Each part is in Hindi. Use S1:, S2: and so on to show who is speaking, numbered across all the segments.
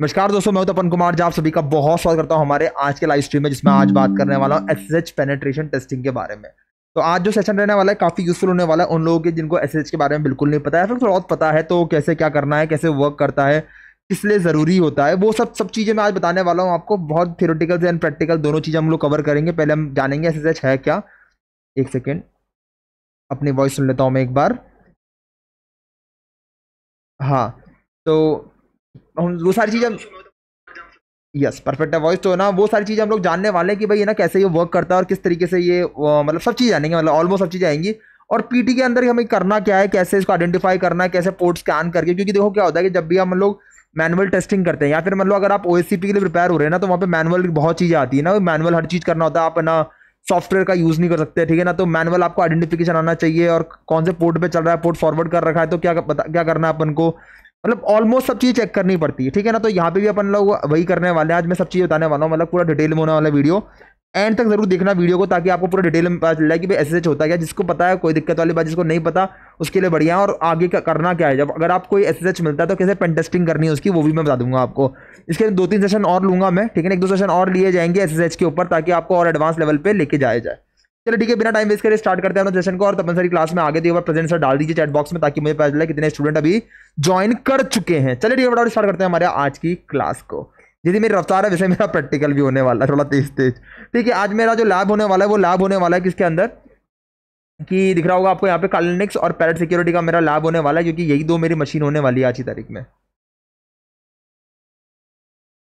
S1: नमस्कार दोस्तों मैं तपन कुमार जी आप सभी का बहुत स्वागत करता हूं हमारे आज के लाइव स्ट्रीम में जिसमें आज बात करने वाला हूं एस एच पेनेट्रेशन टेस्टिंग के बारे में तो आज जो सेशन रहने वाला है काफ़ी यूजफुल होने वाला है उन लोगों के जिनको एस एच के बारे में बिल्कुल नहीं पता है फिर थोड़ा बहुत पता है तो कैसे क्या करना है कैसे वर्क करता है किस लिए ज़रूरी होता है वो सब सब चीज़ें मैं आज बताने वाला हूँ आपको बहुत थियोरटिकल एंड प्रैक्टिकल दोनों चीज़ें हम लोग कवर करेंगे पहले हम जानेंगे एस एस एच है क्या एक सेकेंड अपनी वॉइस सुन लेता हूँ मैं एक बार हाँ तो वो सारी चीज़ें हम यस परफेक्ट है वॉइस तो ना वो सारी चीज़ें हम लोग जानने वाले हैं कि भाई ये ना कैसे ये वर्क करता है और किस तरीके से ये मतलब सब चीज़ जानेंगे मतलब ऑलमोस्ट सब चीज़ आएंगी और पीटी के अंदर हमें करना क्या है कैसे इसको आइडेंटिफाई करना है कैसे पोर्ट स्कैन करके क्योंकि देखो क्या होता है कि जब भी हम लोग मैनुअल टेस्टिंग करते हैं या फिर मतलब अगर आप ओ के लिए प्रिपेयर हो रहे हैं ना तो वहाँ पे मैनुअल बहुत चीज़ें आती है ना मैनुअल हर चीज़ करना होता है आप ना सॉफ्टवेयर का यूज़ नहीं कर सकते ठीक है ना तो मैनुअल आपको आइडेंटिफिकेशन आना चाहिए और कौन से पोर्ट पे चल रहा है पोर्ट फॉरवर्ड कर रखा है तो क्या क्या करना है अपन को मतलब ऑलमोस्ट सब चीज़ चेक करनी पड़ती है ठीक है ना तो यहाँ पे भी अपन लोग वही करने वाले हैं आज मैं सब चीज़ बताने वाला हूँ मतलब पूरा डिटेल में होने वाला वीडियो एंड तक जरूर देखना वीडियो को ताकि आपको पूरा डिटेल में पता चल जाए कि भाई एस होता क्या जिसको पता है कोई दिक्कत वाली बात जिसको नहीं पता उसके लिए बढ़िया और आगे का करना क्या है जब अगर आपको एस एस मिलता है तो कैसे पेन टेस्टिंग करनी है उसकी वो भी मैं बता दूंगा आपको इसके दो तीन सेशन और लूंगा मैं ठीक है एक दो सेशन और लिए जाएंगे एस के ऊपर ताकि आपको और एडवांस लेवल पर लेके जाया जाए चलो ठीक है बिना टाइम वेस्ट करे स्टार्ट करते हैं अपना सेशन को और तब सारी क्लास में आगे दिए प्रेजेंट सर डाल दीजिए चैट बॉक्स में ताकि मुझे पता चले कितने स्टूडेंट अभी ज्वाइन कर चुके हैं चलिए ठीक है बड़ा स्टार्ट करते हैं हमारे आज की क्लास को यदि मेरी रफ्तार है वैसे मेरा प्रैक्टिकल भी होने वाला है थोड़ा तेज तेज ठीक है आज मेरा जो लैब होने वाला है वो लैब होने वाला है किसके अंदर कि दिख रहा होगा आपको यहाँ पे कालिनिक्स और पैरट सिक्योरिटी का मेरा लैब होने वाला है क्योंकि यही दो मेरी मशीन होने वाली है आज की तारीख में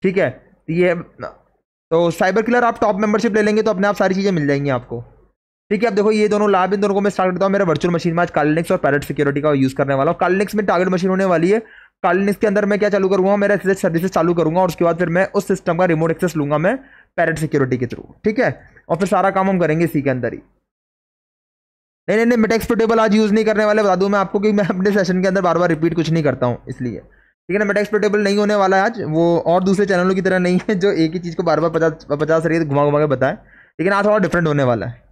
S1: ठीक है ये तो साइबर किलर आप टॉप मेंबरशिप ले लेंगे तो अपने आप सारी चीज़ें मिल जाएंगी आपको ठीक है अब देखो ये दोनों लाभ इन दोनों को मैं स्टार्ट करता हूँ मेरा वर्चुअल मशीन में आज कालिनिक्स और पैरट सिक्योरिटी का यूज़ करने वाला हूँ कालिनिक्स में टारगेट मशीन होने वाली है कालिनिक्स के अंदर मैं क्या चालू करूँगा मेरा सर्विस चालू करूँगा और उसके बाद फिर मैं उस सिस्टम का रिमोट एक्सेस लूँगा मैं पैरट सिक्योरिटी के थ्रू ठीक है और फिर सारा काम हम करेंगे इसी के अंदर ही नहीं नहीं नहीं मेटेक्स पोर्टेबल आज यूज़ नहीं करने वाले बता दूँ मैं आपको कि मैं अपने सेशन के अंदर बार बार रिपीट कुछ नहीं करता हूँ इसलिए ठीक है ना मेटेक्स पोर्टेबल नहीं होने वाला है आज वो और दूसरे चैनलों की तरह नहीं है जो एक ही चीज़ को बार बार पचास पचास रेट तो घुमा घुमा के बताए लेकिन आज थोड़ा डिफरेंट होने वाला है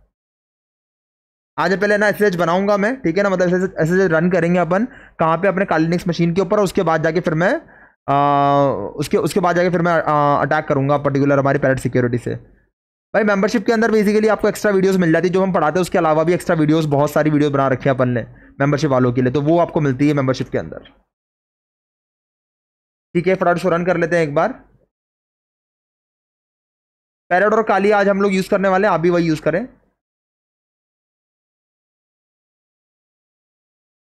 S1: आज पहले ना एस बनाऊंगा मैं ठीक है ना मतलब एस रन करेंगे अपन कहाँ पे अपने कालीनिक्स मशीन के ऊपर उसके बाद जाके फिर मैं आ, उसके उसके बाद जाके फिर मैं अटैक करूंगा पर्टिकुलर हमारी पैरेट सिक्योरिटी से भाई मेंबरशिप के अंदर बेसिकली आपको एक्स्ट्रा वीडियोस मिल जाती है जो हम पढ़ाते हैं उसके अलावा भी एक्स्ट्रा वीडियोस बहुत सारी वीडियोस बना रखी है अपन ने मेंबरशिप वालों के लिए तो वो आपको मिलती है मेंबरशिप के अंदर ठीक है फटाफट रन कर लेते हैं एक बार
S2: पैरेट और काली आज हम लोग यूज़ करने वाले हैं आप भी वही यूज़ करें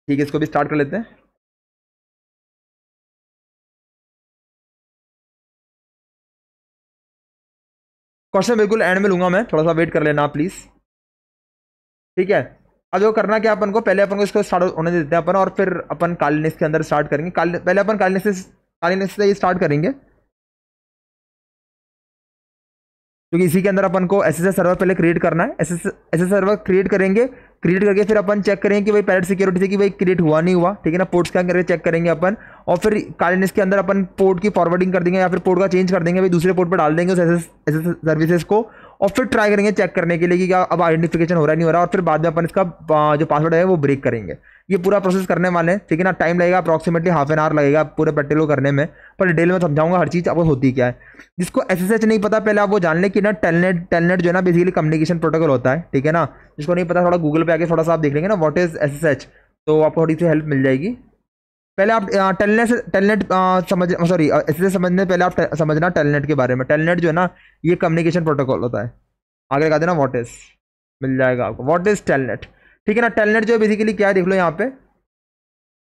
S2: ठीक है इसको भी स्टार्ट कर लेते हैं
S1: क्वेश्चन बिल्कुल एंड में लूंगा मैं थोड़ा सा वेट कर लेना प्लीज़ ठीक है अब जो करना क्या अपन को पहले अपन को इसको स्टार्ट होने देते हैं अपन और फिर अपन कालिनेस के अंदर स्टार्ट करेंगे काल, पहले अपन कालीनेस से से ही स्टार्ट करेंगे क्योंकि इसी के अंदर अपन को एस सर्वर पहले क्रिएट करना है एस सर्वर क्रिएट करेंगे क्रिएट करके फिर अपन चेक करेंगे कि भाई पैरेट सिक्योरिटी से कि भाई क्रिएट हुआ नहीं हुआ ठीक है ना पोर्ट्स का करके चेक करेंगे अपन और फिर कालिनेस के अंदर अपन पोर्ट की फॉरवर्डिंग कर देंगे या फिर पोर्ट का चेंज कर देंगे भाई दूसरे पोर्ट पर डाल देंगे उस एस एस सर्विसेज को और फिर ट्राई करेंगे चेक करने के लिए कि क्या अब आइडेंटिफिकेशन हो रहा नहीं हो रहा और फिर बाद में अपन इसका जो पासवर्ड है वो ब्रेक करेंगे ये पूरा प्रोसेस करने वाले हैं ठीक है ना टाइम लगेगा अप्रॉक्सीमेटली हाफ एन आवर लगेगा पूरे प्रैक्टिकल करने में पर डिटेल में समझाऊंगा हर चीज़ अब होती क्या है जिसको एस नहीं पता पहले आप वो जान लें कि ना टेलनेट टेलनेट जो है ना बेसिकली कम्युनिकेशन प्रोटोकॉल होता है ठीक है ना जिसको नहीं पता थोड़ा गूगल पर आगे थोड़ा सा आप देख लेंगे ना वॉट इज़ एस तो आपको थोड़ी सी हेल्प मिल जाएगी पहले आप टेलनेट से टेलनेट समझ सॉरी इससे समझने पहले आप समझना टेलनेट के बारे में टेलनेट जो है ना ये कम्युनिकेशन प्रोटोकॉल होता है आगे लगा देना वॉट इज मिल जाएगा आपको वॉट इज टेलनेट ठीक है ना टेलनेट जो है बेसिकली क्या है देख लो यहाँ पे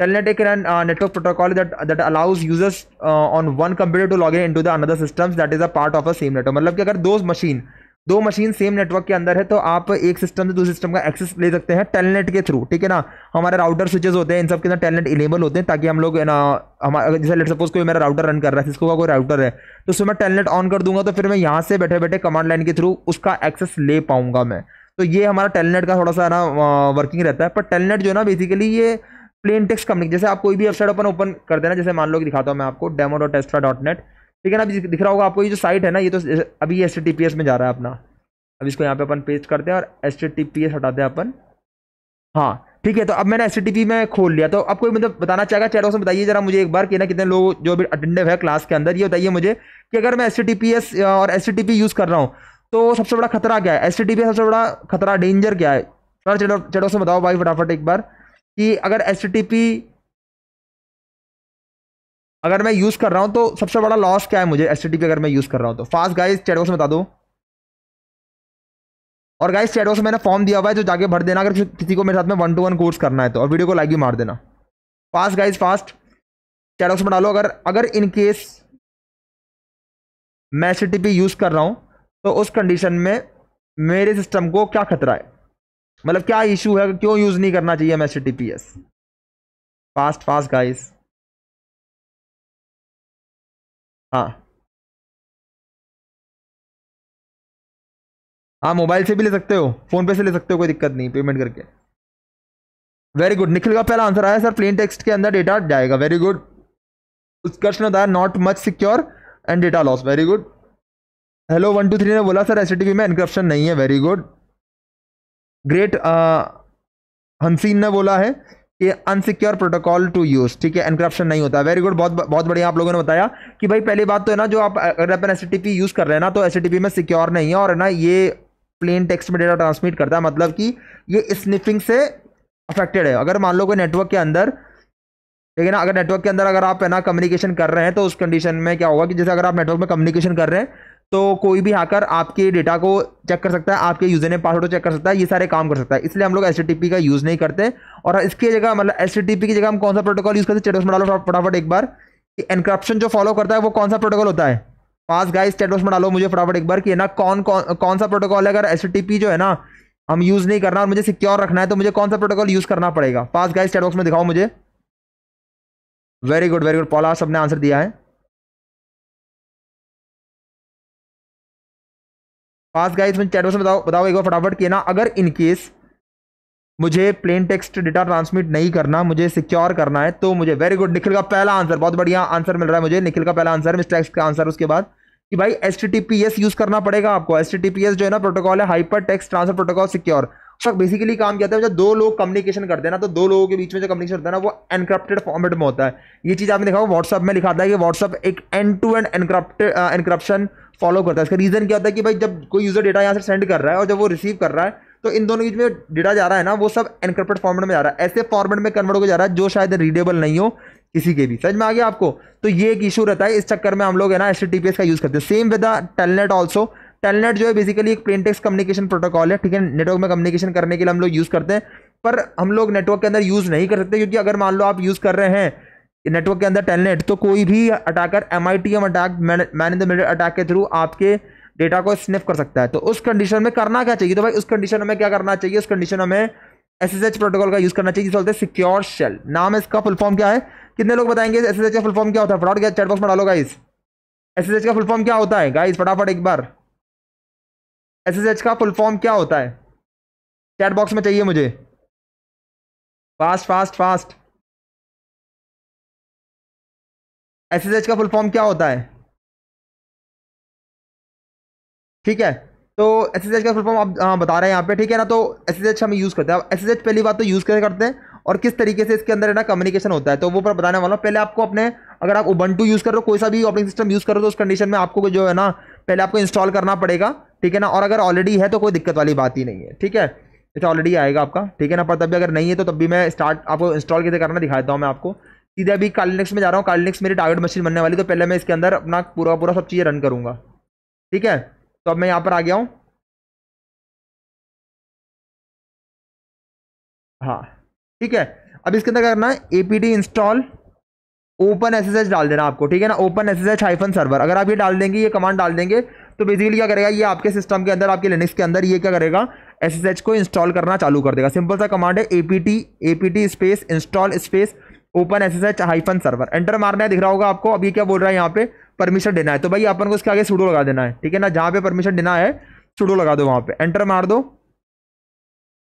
S1: टेलनेट एक network protocol that that allows users on one computer to log in to the another systems that is a part of a same network मतलब कि अगर दो मशीन दो मशीन सेम नेटवर्क के अंदर है तो आप एक सिस्टम से दूसरे सिस्टम का एक्सेस ले सकते हैं टेलनेट के थ्रू ठीक है ना हमारे राउटर स्विचेस होते हैं इन सब के अंदर टेलनेट इनेबल होते हैं ताकि हम लोग ना हमारा जैसे लेट सपोज कोई मेरा राउटर रन कर रहा है इसको का कोई राउटर है तो उसमें मैं टेलनेट ऑन कर दूंगा तो फिर मैं यहाँ से बैठे बैठे कमांड लाइन के थ्रू उसका एक्सेस ले पाऊंगा मैं तो ये हमारा टेलनेट का थोड़ा सा ना वर्किंग रहता है पर टेलनेट जो है ना बेसिकली ये प्लेन टेक्स्ट कंपनी जैसे आप कोई भी वेबसाइट ओपन ओपन कर देना जैसे मान लो कि दिखाता हूँ मैं आपको demo dot astra dot net ठीक है ना अभी दिख रहा होगा आपको ये जो साइट है ना ये तो अभी एस टी में जा रहा है अपना अब इसको यहाँ पे अपन पेस्ट करते हैं और एस टी हटाते हैं अपन हाँ ठीक है तो अब मैंने एस टी में खोल लिया तो अब कोई मतलब बताना चाहेगा चैट बॉक्स में बताइए जरा मुझे एक बार कि ना कितने लोग जो भी अटेंडिव है क्लास के अंदर ये बताइए मुझे कि अगर मैं एस और एस यूज़ कर रहा हूँ तो सबसे बड़ा खतरा क्या है एस सबसे बड़ा खतरा डेंजर क्या है चैट बॉक्स में बताओ भाई फटाफट एक बार कि अगर एस अगर मैं यूज़ कर रहा हूँ तो सबसे बड़ा लॉस क्या है मुझे एस अगर मैं यूज़ कर रहा हूँ तो फास्ट गाइज चैटबॉक्स में बता दो और गाइज चैटबॉक्स में मैंने फॉर्म दिया हुआ है जो जाके भर देना अगर किसी को मेरे साथ में वन टू वन कोर्स करना है तो और वीडियो को लाइक भी मार देना फास्ट गाइज फास्ट चैटबॉक्स में डालो अगर अगर इनकेस मैं एस यूज़ कर रहा हूँ तो उस कंडीशन में मेरे सिस्टम को क्या खतरा है मतलब क्या इशू है क्यों यूज़ नहीं करना चाहिए M S fast fast
S2: guys हाँ हाँ मोबाइल से भी ले सकते हो फोन पे से ले सकते हो कोई
S1: दिक्कत नहीं पेमेंट करके वेरी गुड निखिल का पहला आंसर आया सर प्लेन टेक्स्ट के अंदर डेटा जाएगा वेरी गुड उत्कर्ष ने बताया not much secure and data loss very good hello one two three ने बोला सर एस में इनक्रप्शन नहीं है वेरी गुड ग्रेट हंसीन ने बोला है ये अनसिक्योर प्रोटोकॉल टू यूज ठीक है एनक्रप्शन नहीं होता वेरी गुड बहुत बहुत बढ़िया आप लोगों ने बताया कि भाई पहली बात तो है ना जो आप अगर अपन एस यूज़ कर रहे हैं ना तो एस में सिक्योर नहीं है और ना ये प्लेन टेक्स्ट में डेटा ट्रांसमिट करता है मतलब कि ये स्निफिंग से अफेक्टेड है अगर मान लो कोई नेटवर्क के अंदर ठीक है ना अगर नेटवर्क के अंदर अगर आप है ना कम्युनिकेशन कर रहे हैं तो उस कंडीशन में क्या होगा कि जैसे अगर आप नेटवर्क में कम्युनिकेशन कर रहे हैं तो कोई भी हैकर आपके डेटा को चेक कर सकता है आपके यूजर ने पासवर्ड को चेक कर सकता है ये सारे काम कर सकता है इसलिए हम लोग एस का यूज़ नहीं करते और इसकी जगह मतलब एस की जगह हम कौन सा प्रोटोकॉल यूज़ करते हैं चेटोस में डालो फटाफट एक बार कि एनक्रप्शन जो फॉलो करता है वो कौन सा प्रोटोकॉल होता है पास गाइस चेटोस में डालो मुझे फटाफट एक बार कि ना कौन कौन कौन सा प्रोटोकॉल है अगर एस जो है ना हम यूज़ नहीं करना और मुझे सिक्योर रखना है तो मुझे कौन सा प्रोटोकॉल यूज़ करना पड़ेगा पास गाइस चैटबॉक्स में दिखाओ मुझे very good very good Paula सबने आंसर दिया है पास गाइस मुझे चैट बॉक्स में बताओ बताओ एक बार फटाफट किए ना अगर इन केस मुझे प्लेन टेक्स्ट डेटा ट्रांसमिट नहीं करना मुझे सिक्योर करना है तो मुझे वेरी गुड निखिल का पहला आंसर बहुत बढ़िया आंसर मिल रहा है मुझे निखिल का पहला आंसर मिस्टर एक्स का आंसर उसके बाद कि भाई S T T P S use करना पड़ेगा आपको S T T P S जो है ना प्रोटोकॉल है hyper text transfer protocol secure सब बेसिकली काम किया था जब दो लोग कम्युनिकेशन करते हैं ना तो दो लोगों के बीच में जो कम्युनिकेशन होता है ना वो एनक्रप्टेड फॉर्मेट में होता है ये चीज़ आपने देखा व्हाट्सअप में लिखा था कि व्हाट्सअप एक end to end encrypt encryption follow करता है इसका रीज़न क्या होता है कि भाई जब कोई यूज़र डेटा यहाँ से सेंड कर रहा है और जब वो रिसीव कर रहा है तो इन दोनों बीच में डेटा जा रहा है ना वो सब एनक्रप्टेड फॉर्मेट में जा रहा है ऐसे फॉर्मेट में कन्वर्ट हो जा रहा है जो शायद रीडेबल नहीं हो किसी के भी समझ में आ गया आपको तो ये एक इशू रहता है इस चक्कर में हम लोग है ना एस का यूज़ करते हैं same with telnet also telnet जो है बेसिकली एक प्लेनटेक्स कम्युनिकेशन प्रोटोकॉल है ठीक है नेटवर्क में कम्युनिकेशन करने के लिए हम लोग यूज़ करते हैं पर हम लोग नेटवर्क के अंदर यूज़ नहीं कर सकते क्योंकि अगर मान लो आप यूज़ कर रहे हैं नेटवर्क के अंदर टेलनेट तो कोई भी attacker M I T M attack man in the middle attack के थ्रू आपके डेटा को स्निफ कर सकता है तो उस कंडीशन में करना क्या चाहिए तो भाई उस कंडीशन में क्या करना चाहिए उस कंडीशन में एस एस एच प्रोटोकॉल का यूज़ करना चाहिए जिसे बोलते हैं सिक्योर शेल नाम इसका फुल फॉर्म क्या है कितने लोग बताएंगे एस एस एच का फुल फॉर्म क्या होता है फटाउट क्या चैटबॉक्स में डालो गाइस एस एस एच का फुल फॉर्म क्या होता है गाइस फटाफट एक बार एस एस एच का फुल फॉर्म क्या होता है
S2: चैटबॉक्स में चाहिए मुझे फास्ट फास्ट फास्ट एस का फुल फॉर्म क्या होता है
S1: ठीक है तो एस का फुल फॉर्म आप आ, बता रहे हैं यहाँ पे ठीक है ना तो एस हम यूज़ करते हैं अब एस पहली बात तो यूज़ कैसे करते हैं और किस तरीके से इसके अंदर है ना कम्युनिकेशन होता है तो वो पर बताने वाला हूँ पहले आपको अपने अगर आप उबंटू यूज़ कर रहे हो कोई सा भी ऑपरेटिंग सिस्टम यूज़ कर रहे हो तो उस कंडीशन में आपको जो है ना पहले आपको इंस्टॉल करना पड़ेगा ठीक है ना और अगर ऑलरेडी है तो कोई दिक्कत वाली बात ही नहीं है ठीक है अच्छा ऑलरेडी आएगा आपका ठीक है ना पर तब भी अगर नहीं है तो तब भी मैं स्टार्ट आपको इंस्टॉल कैसे करना दिखा देता हूँ मैं आपको सीधे अभी कार्लिनिक्स में जा रहा हूँ कार्लिनिक्स मेरी टारगेट मशीन बनने वाली तो पहले मैं इसके अंदर अपना पूरा पूरा सब चीज़ें रन करूँगा ठीक है तो अब मैं यहाँ पर आ गया हूँ हाँ ठीक है अब इसके अंदर करना है A P install open S S H डाल देना आपको ठीक है ना open S S H hyphen server अगर आप ये डाल देंगे ये कमांड डाल देंगे तो बेसिकली क्या करेगा ये आपके सिस्टम के अंदर आपके लिनिक्स के अंदर ये क्या करेगा एस एस एच को इंस्टॉल करना चालू कर देगा सिंपल सा कमांड है A P space install space open S S H hyphen server enter मारना है दिख रहा होगा आपको अभी क्या बोल रहा है यहाँ पे परमिशन देना है तो भाई अपन को उसके आगे सूडो लगा देना है ठीक है ना जहाँ पे परमिशन देना है सूडो लगा दो वहाँ पे एंटर मार दो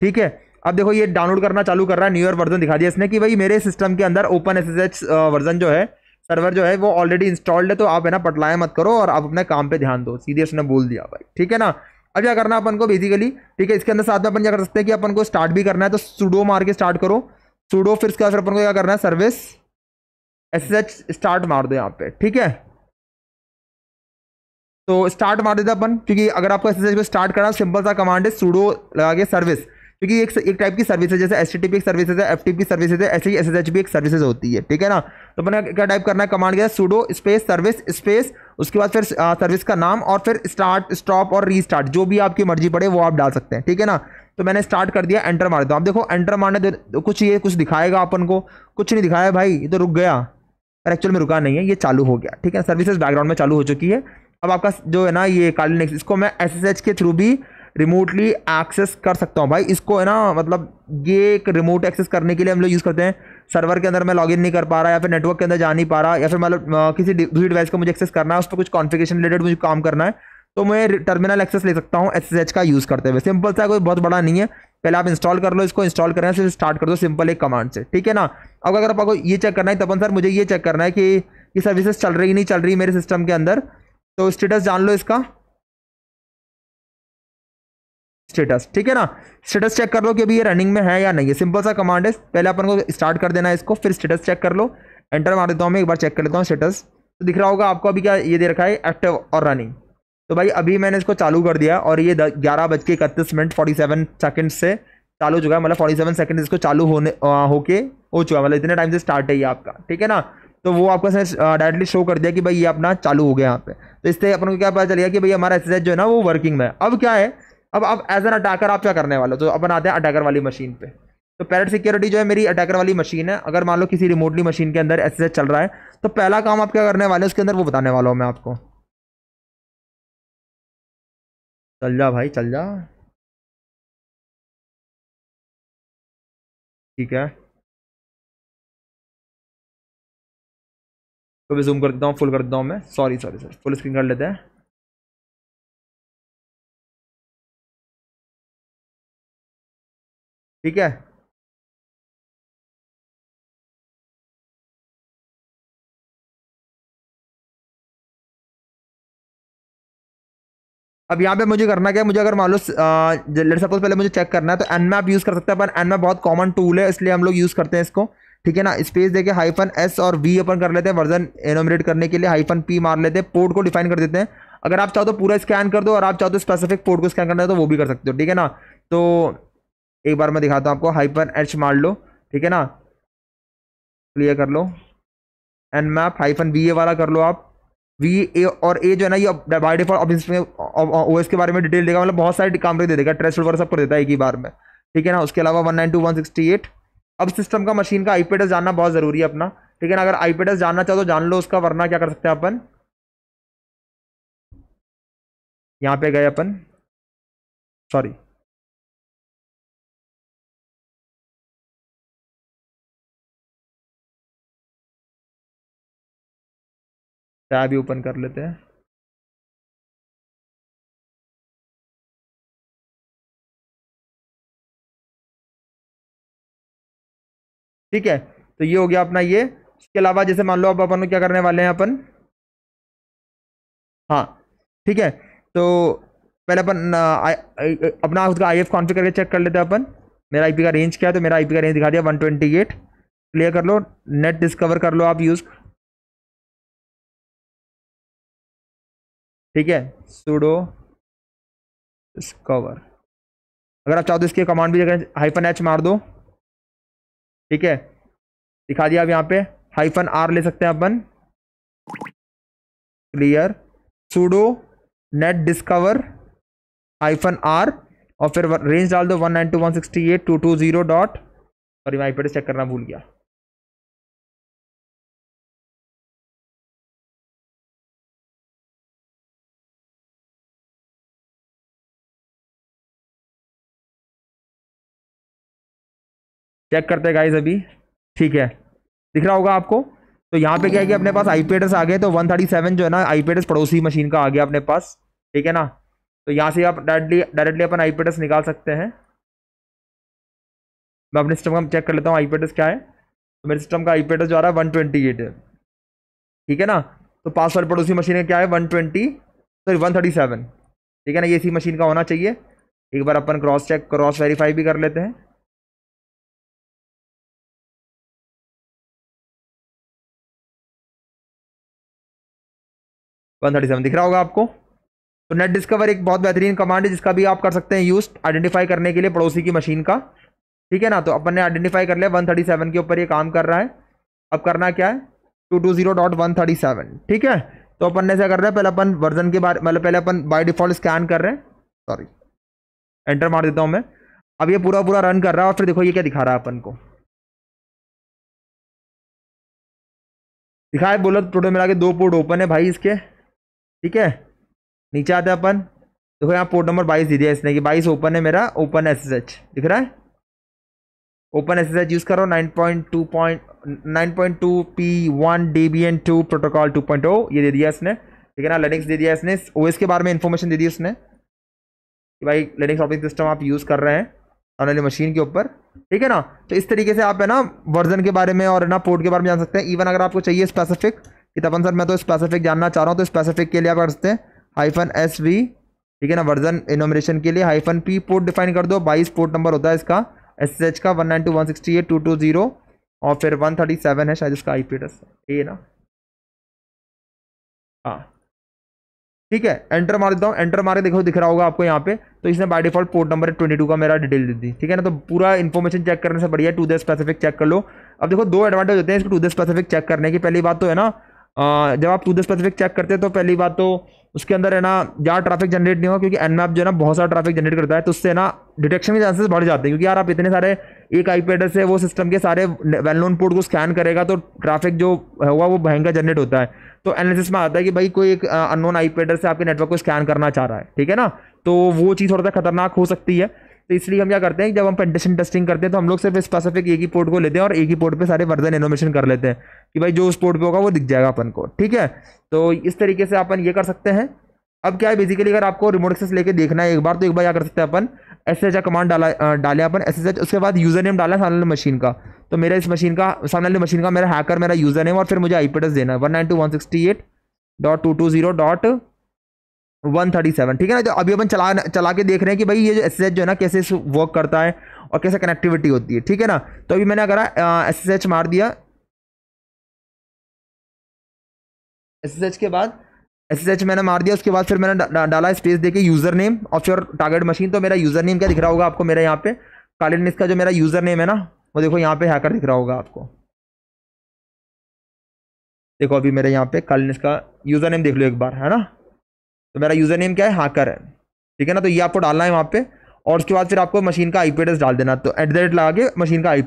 S1: ठीक है अब देखो ये डाउनलोड करना चालू कर रहा है न्यू ईयर वर्जन दिखा दिया इसने कि भाई मेरे सिस्टम के अंदर ओपन एस वर्जन जो है सर्वर जो है वो ऑलरेडी इंस्टॉल्ड है तो आप है ना पटलाया मत करो और आप अपने काम पर ध्यान दो सीधे उसने बोल दिया भाई ठीक है ना अब क्या करना अपन को बेसिकली ठीक है इसके अंदर साथ में अपन क्या कर सकते हैं कि अपन को स्टार्ट भी करना है तो सुडो मार के स्टार्ट करो सूडो फिर उसके बाद अपन को क्या करना है सर्विस एस एच स्टार्ट मार दो यहाँ पे ठीक है तो स्टार्ट मार देते अपन क्योंकि अगर आपको एस एच को स्टार्ट करना सिंपल तो सा कमांड है सूडो लगा के सर्विस क्योंकि एक एक टाइप की सर्विस है जैसे एस टी पी एक है एफ टी पी है ऐसे ही एस एस एच भी एक सर्विसेज होती है ठीक है ना तो मैंने क्या टाइप करना है कमांड किया सूडो स्पेस सर्विस स्पेस उसके बाद फिर सर्विस का नाम और फिर स्टार्ट स्टॉप और रीस्टार्ट जो भी आपकी मर्जी पड़े वो आप डाल सकते हैं ठीक है ना तो मैंने स्टार्ट कर दिया एंटर मार दो आप देखो एंटर मारने दे कुछ ये कुछ दिखाएगा अपन को कुछ नहीं दिखाया भाई ये तो रुक गया पर एक्चुअल में रुका नहीं है ये चालू हो गया ठीक है सर्विसेज बैकग्राउंड में चालू हो चुकी है अब आपका जो है ना ये काली नेक्स इसको मैं एस के थ्रू भी रिमोटली एक्सेस कर सकता हूँ भाई इसको है ना मतलब ये एक रिमोट एक्सेस करने के लिए हम लोग यूज़ करते हैं सर्वर के अंदर मैं लॉगिन नहीं कर पा रहा या फिर नेटवर्क के अंदर जा नहीं पा रहा या फिर मतलब किसी दूसरी डिवाइस का मुझे एक्सेस करना है उस पर कुछ कॉन्फ़िगरेशन रिलेटेड मुझे काम करना है तो मैं टर्मिनल एक्सेस ले सकता हूँ एस का यूज़ करते हुए सिंपल सा कोई बहुत बड़ा नहीं है पहले आप इंस्टॉल कर लो इसको इंस्टॉल करना है सिर्फ स्टार्ट कर दो सिंपल एक कमांड से ठीक है ना अब अगर आपको ये चेक करना है तपन सर मुझे ये चेक करना है कि ये सर्विसेज चल रही नहीं चल रही मेरे सिस्टम के अंदर तो स्टेटस जान लो इसका स्टेटस ठीक है ना स्टेटस चेक कर लो कि अभी ये रनिंग में है या नहीं है सिंपल सा कमांड है पहले अपन को स्टार्ट कर देना है इसको फिर स्टेटस चेक कर लो एंटर मार देता हूँ मैं एक बार चेक कर लेता हूँ स्टेटस तो दिख रहा होगा आपको अभी क्या ये दे रखा है एक्टिव और रनिंग तो भाई अभी मैंने इसको चालू कर दिया और ये ग्यारह बज के इकतीस मिनट फोर्टी सेवन सेकेंड से चालू हो चुका है मतलब फोर्टी सेवन सेकेंड इसको चालू होने होके हो चुका है मतलब इतने टाइम से स्टार्ट है ये आपका ठीक है ना तो वो आपको डायरेक्टली शो कर दिया कि भाई ये अपना चालू हो गया यहाँ पे तो इससे अपन को क्या पता चल गया कि भाई हमारा एक्सरसाइज जो है ना वो वर्किंग में है अब क्या है अब अब एज एन अटैकर आप क्या करने वाले तो अपन आते हैं अटैकर वाली मशीन पर तो पैरेट सिक्योरिटी जो है मेरी अटैकर वाली मशीन है अगर मान लो किसी रिमोटली मशीन के अंदर एक्सरसाइज चल रहा है तो पहला काम आप क्या करने वाले हो उसके अंदर वो बताने वाला हूँ मैं आपको
S2: चल जा भाई चल जा ठीक है तो भी जूम कर देता हूँ फुल कर देता हूँ मैं sorry sorry sir full screen कर लेते हैं ठीक है
S1: अब यहाँ पे मुझे करना क्या है मुझे अगर मान लो लेट सपोज पहले मुझे चेक करना है तो एन मैप यूज़ कर सकते हैं पर एन मैप बहुत कॉमन टूल है इसलिए हम लोग यूज़ करते हैं इसको ठीक है ना स्पेस देके हाइफन एस और वी अपन कर लेते हैं वर्जन एनोमरेट करने के लिए हाइफन पी मार लेते हैं पोर्ट को डिफाइन कर देते हैं अगर आप चाहो तो पूरा स्कैन कर दो और आप चाहो तो स्पेसिफिक पोर्ट को स्कैन करना है तो वो भी कर सकते हो ठीक है ना तो एक बार मैं दिखाता हूँ आपको हाइफन एच मार लो ठीक है ना क्लियर कर लो N map hyphen B A वाला कर लो आप वी ए और ए जो है ना ये बाई डिफॉल्ट ऑफिस में ओ के बारे में डिटेल देगा मतलब बहुत सारे काम दे देगा ट्रेस वगैरह सब कर देता है एक ही बार में ठीक है ना उसके अलावा one nine two one sixty eight अब सिस्टम का मशीन का आई जानना बहुत ज़रूरी है अपना ठीक है ना अगर आई जानना चाहो तो जान लो उसका वरना क्या कर सकते हैं अपन
S2: यहाँ पे गए अपन सॉरी टैब ही ओपन कर लेते हैं ठीक है तो ये हो गया अपना ये इसके
S1: अलावा जैसे मान लो अब अपन को क्या करने वाले हैं अपन हाँ ठीक है तो पहले अपन अपना उसका आई एफ कॉन्फिक करके चेक कर लेते हैं अपन मेरा आईपी का रेंज क्या है तो मेरा आईपी का रेंज दिखा दिया 128 क्लियर कर लो नेट डिस्कवर
S2: कर लो आप यूज़ ठीक है सुडो डिस्कवर अगर आप चाहो तो इसके कमांड भी अगर हाइफन एच मार दो ठीक है दिखा दिया आप यहाँ पे
S1: हाइफन आर ले सकते हैं अपन clear sudo net discover hyphen R और फिर रेंज डाल दो one nine two one sixty eight two two zero dot sorry मैं आई पे चेक करना भूल गया चेक करते हैं गाइज अभी ठीक है दिख रहा होगा आपको तो यहाँ पे क्या है कि अपने पास आई आ गए तो 137 जो है ना आई पड़ोसी मशीन का आ गया अपने पास ठीक है ना तो यहाँ से आप डायरेक्टली डायरेक्टली अपन आई निकाल सकते हैं मैं अपने सिस्टम का चेक कर लेता हूँ आई क्या है तो मेरे सिस्टम का आई जो आ रहा है वन है ठीक है ना तो पासवर्ड पड़ोसी मशीन का क्या है वन सॉरी वन ठीक है ना ये इसी मशीन का होना चाहिए एक बार अपन क्रॉस चेक क्रॉस वेरीफाई भी कर
S2: लेते हैं वन थर्टी सेवन दिख रहा होगा आपको
S1: तो नेट डिस्कवर एक बहुत बेहतरीन कमांड है जिसका भी आप कर सकते हैं यूज आइडेंटिफाई करने के लिए पड़ोसी की मशीन का ठीक है ना तो अपन ने आइडेंटिफाई कर लिया 137 के ऊपर ये काम कर रहा है अब करना क्या है two two zero dot one thirty seven ठीक है तो अपन ने ऐसा कर रहा है पहले अपन वर्जन के बारे मतलब पहले अपन बाई डिफॉल्ट स्कैन कर रहे हैं सॉरी एंटर मार देता हूँ मैं अब ये पूरा
S2: पूरा रन कर रहा है और फिर देखो ये क्या दिखा रहा है अपन को
S1: दिखा है बोला टोटल मिला के दो पोर्ट ओपन है भाई इसके ठीक है नीचे आते हैं अपन देखो यहाँ पोर्ट नंबर बाईस दे दिया इसने कि बाईस ओपन है मेरा ओपन एस दिख रहा है ओपन एस यूज़ करो nine point two point nine point two P one D B N two protocol two point O ये दे दिया इसने ठीक है ना लेनिक्स दे दिया इसने ओ के बारे में इन्फॉर्मेशन दे दी उसने कि भाई लेनिक्स ऑपरेटिंग सिस्टम आप यूज़ कर रहे हैं ऑनलाइन मशीन के ऊपर ठीक है ना तो इस तरीके से आप है ना वर्जन के बारे में और ना पोर्ट के बारे में जान सकते हैं इवन अगर आपको चाहिए स्पेसिफिक कि तपन सर मैं तो स्पेसिफिक जानना चाह रहा हूँ तो स्पेसिफिक के लिए आप कर सकते हैं हाइफन एस वी ठीक है ना वर्जन इनोमरेशन के लिए हाइफन पी पोर्ट डिफाइन कर दो बाईस पोर्ट नंबर होता है इसका एस एच का one nine two one sixty eight two two zero और फिर वन थर्टी सेवन है शायद इसका आई पी एड्रेस ये ना हाँ ठीक है एंटर मार देता हूँ एंटर मारे देखो दिख रहा होगा आपको यहाँ पे तो इसने by default port number twenty two का मेरा डिटेल दे दी ठीक है ना तो पूरा इन्फॉर्मेशन चेक करने से बढ़िया टू द स्पेसिफिक चेक कर लो अब देखो दो एडवांटेज होते हैं इसको टू द स्पेसिफिक चेक करने की पहली बात तो है ना जब आप टू द स्पेसिफिक चेक करते हैं तो पहली बात तो उसके अंदर है ना ज़्यादा ट्रैफिक जनरेट नहीं होगा क्योंकि मैप जो है ना बहुत सारा ट्रैफिक जनरेट करता है तो उससे ना डिटेक्शन के चांसेस बढ़ जाते हैं क्योंकि यार आप इतने सारे एक आई पी से वो सिस्टम के सारे वेल नोन पोर्ट को स्कैन करेगा तो ट्रैफिक जो होगा वो भयंकर जनरेट होता है तो एनालिसिस में आता है कि भाई कोई एक अननोन आई से आपके नेटवर्क को स्कैन करना चाह रहा है ठीक है ना तो वो चीज़ थोड़ा सा खतरनाक हो सकती है तो इसलिए हम क्या करते हैं जब हम पेंटेशन टेस्टिंग करते हैं तो हम लोग सिर्फ स्पेसिफिक एक ही पोर्ट को लेते हैं और एक ही पोर्ट पे सारे वर्जन एनोमेशन कर लेते हैं कि भाई जो उस पोर्ट पे होगा वो दिख जाएगा अपन को ठीक है तो इस तरीके से अपन ये कर सकते हैं अब क्या है बेसिकली अगर आपको रिमोट एक्सेस लेके देखना है एक बार तो एक बार क्या कर सकते हैं अपन एस एच कमांड डाला डाले अपन एस एच उसके बाद यूज़र नेम डाला सामने मशीन का तो मेरा इस मशीन का सामने मशीन का मेरा हैकर मेरा यूज़र नेम और फिर मुझे आई देना है one nine two one sixty eight dot two two zero dot 137 ठीक है ना तो अभी अपन चला चला के देख रहे हैं कि भाई ये जो एस जो है ना कैसे वर्क करता है और कैसे कनेक्टिविटी होती है ठीक है ना तो अभी मैंने अगर एस एस मार दिया एस के बाद एस मैंने मार दिया उसके बाद फिर मैंने डा, डाला स्पेस देके यूज़र नेम और फिर टारगेट मशीन तो मेरा यूज़र नेम क्या दिख रहा होगा आपको मेरा यहाँ पे कालिन इसका जो मेरा यूज़र नेम है ना वो देखो यहाँ पे हैकर दिख रहा होगा आपको देखो अभी मेरे यहाँ पे कालिन इसका यूज़र नेम देख लो एक बार है ना तो मेरा यूज़र नेम क्या है हाकर है ठीक है ना तो ये आपको डालना है वहाँ पे और उसके बाद फिर आपको मशीन का आई डाल देना तो एट द रेट लगा के मशीन का आई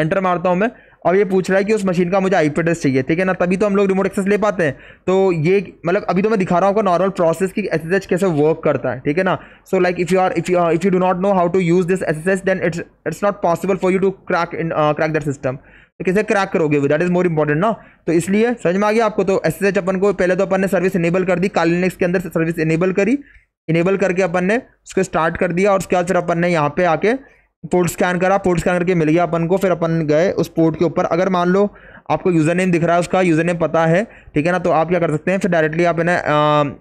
S1: एंटर मारता हूँ मैं अब ये पूछ रहा है कि उस मशीन का मुझे आई एड्रेस चाहिए ठीक है ना तभी तो हम लोग रिमोट एक्सेस ले पाते हैं तो ये मतलब अभी तो मैं दिखा रहा हूँ आपको नॉर्मल प्रोसेस की एस कैसे वर्क करता है ठीक है ना so like if you are if if you do not know how to use this S then it's it's not possible for you to crack in crack that system तो कैसे क्रैक करोगे दैट इज़ मोर इंपॉर्टेंट ना तो इसलिए समझ में आ गया आपको तो एस अपन को पहले तो अपन ने सर्विस इनेबल कर दी नेक्स के अंदर सर्विस इनेबल करी इनेबल करके अपन ने उसको स्टार्ट कर दिया और उसके बाद फिर अपन ने यहाँ पे आके पोर्ट स्कैन करा पोर्ट स्कैन करके मिल गया अपन को फिर अपन गए उस पोर्ट के ऊपर अगर मान लो आपको यूज़र नेम दिख रहा है उसका यूज़र नेम पता है ठीक है ना तो आप क्या कर सकते हैं फिर डायरेक्टली आप है ना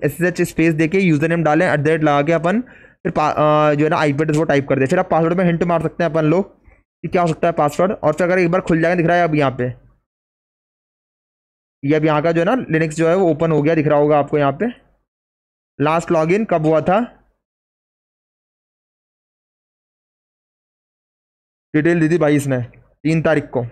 S1: एस एच स्पेस दे के यूज़र नेम डालें एट द रेट लगा के अपन फिर आ, जो है ना आई पेड वो टाइप कर दें फिर आप पासवर्ड में हिंट मार सकते हैं अपन लोग कि क्या हो सकता है पासवर्ड और फिर अगर एक बार खुल जाएगा दिख रहा है अब यहाँ पे ये अब यहाँ का जो है ना लिनिक्स जो है वो ओपन हो गया दिख रहा होगा आपको यहाँ पे
S2: लास्ट लॉग कब हुआ था
S1: डिटेल दी थी बाईस इसने तीन तारीख को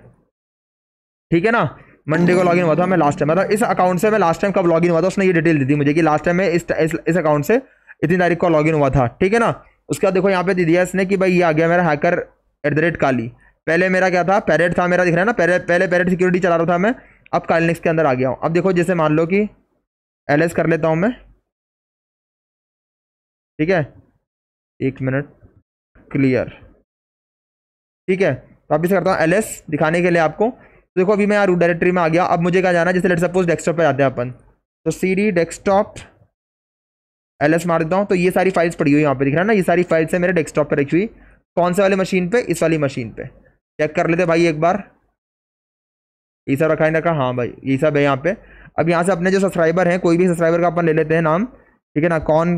S1: ठीक है ना मंडे को लॉगिन हुआ था मैं लास्ट टाइम मतलब इस अकाउंट से मैं लास्ट टाइम कब लॉगिन हुआ था उसने ये डिटेल दी थी मुझे कि लास्ट टाइम मैं इस इस, अकाउंट से इतनी तारीख को लॉगिन हुआ था ठीक है ना उसके बाद देखो यहाँ पे दे दिया इसने कि भाई ये आ गया मेरा hacker at the rate Kali पहले मेरा क्या था पैरेट था मेरा दिख रहा है ना पहले पहले पैरेट सिक्योरिटी चला रहा था मैं अब कालिनिक्स के अंदर आ गया हूँ अब देखो जैसे मान लो कि एल कर लेता हूँ मैं ठीक है एक मिनट क्लियर ठीक है वापिस तो करता हूँ एल दिखाने के लिए आपको तो देखो अभी मैं यार डायरेक्टरी में आ गया अब मुझे क्या जाना है जैसे लेट सपोज डेस्कटॉप पे जाते हैं अपन तो C D desktop L S मार देता हूँ तो ये सारी फाइल्स पड़ी हुई यहाँ पे दिख रहा है ना ये सारी फाइल्स है मेरे डेस्कटॉप पे रखी हुई कौन से वाले मशीन पे इस वाली मशीन पे चेक कर लेते भाई एक बार ये सब रखा है रखा हाँ भाई ये सब है यहाँ पे अब यहाँ से अपने जो सब्सक्राइबर हैं कोई भी सब्सक्राइबर का अपन ले लेते हैं नाम ठीक है ना कौन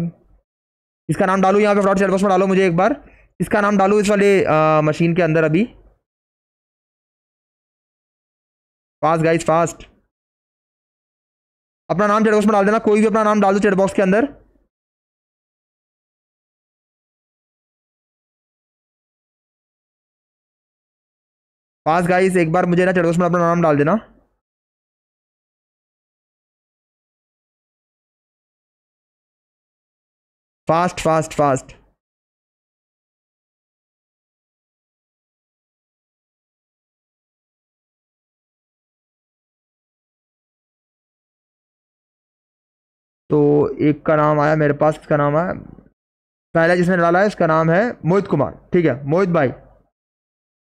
S1: इसका नाम डालू यहाँ पे फ्रॉड में डालो मुझे एक बार इसका नाम डालू
S2: इस वाले आ, मशीन के अंदर अभी फास्ट गाइस फास्ट अपना नाम चेटबॉक्स में डाल देना कोई भी अपना नाम डाल दो चेटबॉक्स के अंदर फास्ट गाइज एक बार मुझे ना चेटबॉक्स में अपना नाम डाल देना फास्ट फास्ट फास्ट एक
S1: का नाम आया मेरे पास इसका नाम आया पहला जिसने डाला है इसका नाम है मोहित कुमार ठीक है मोहित भाई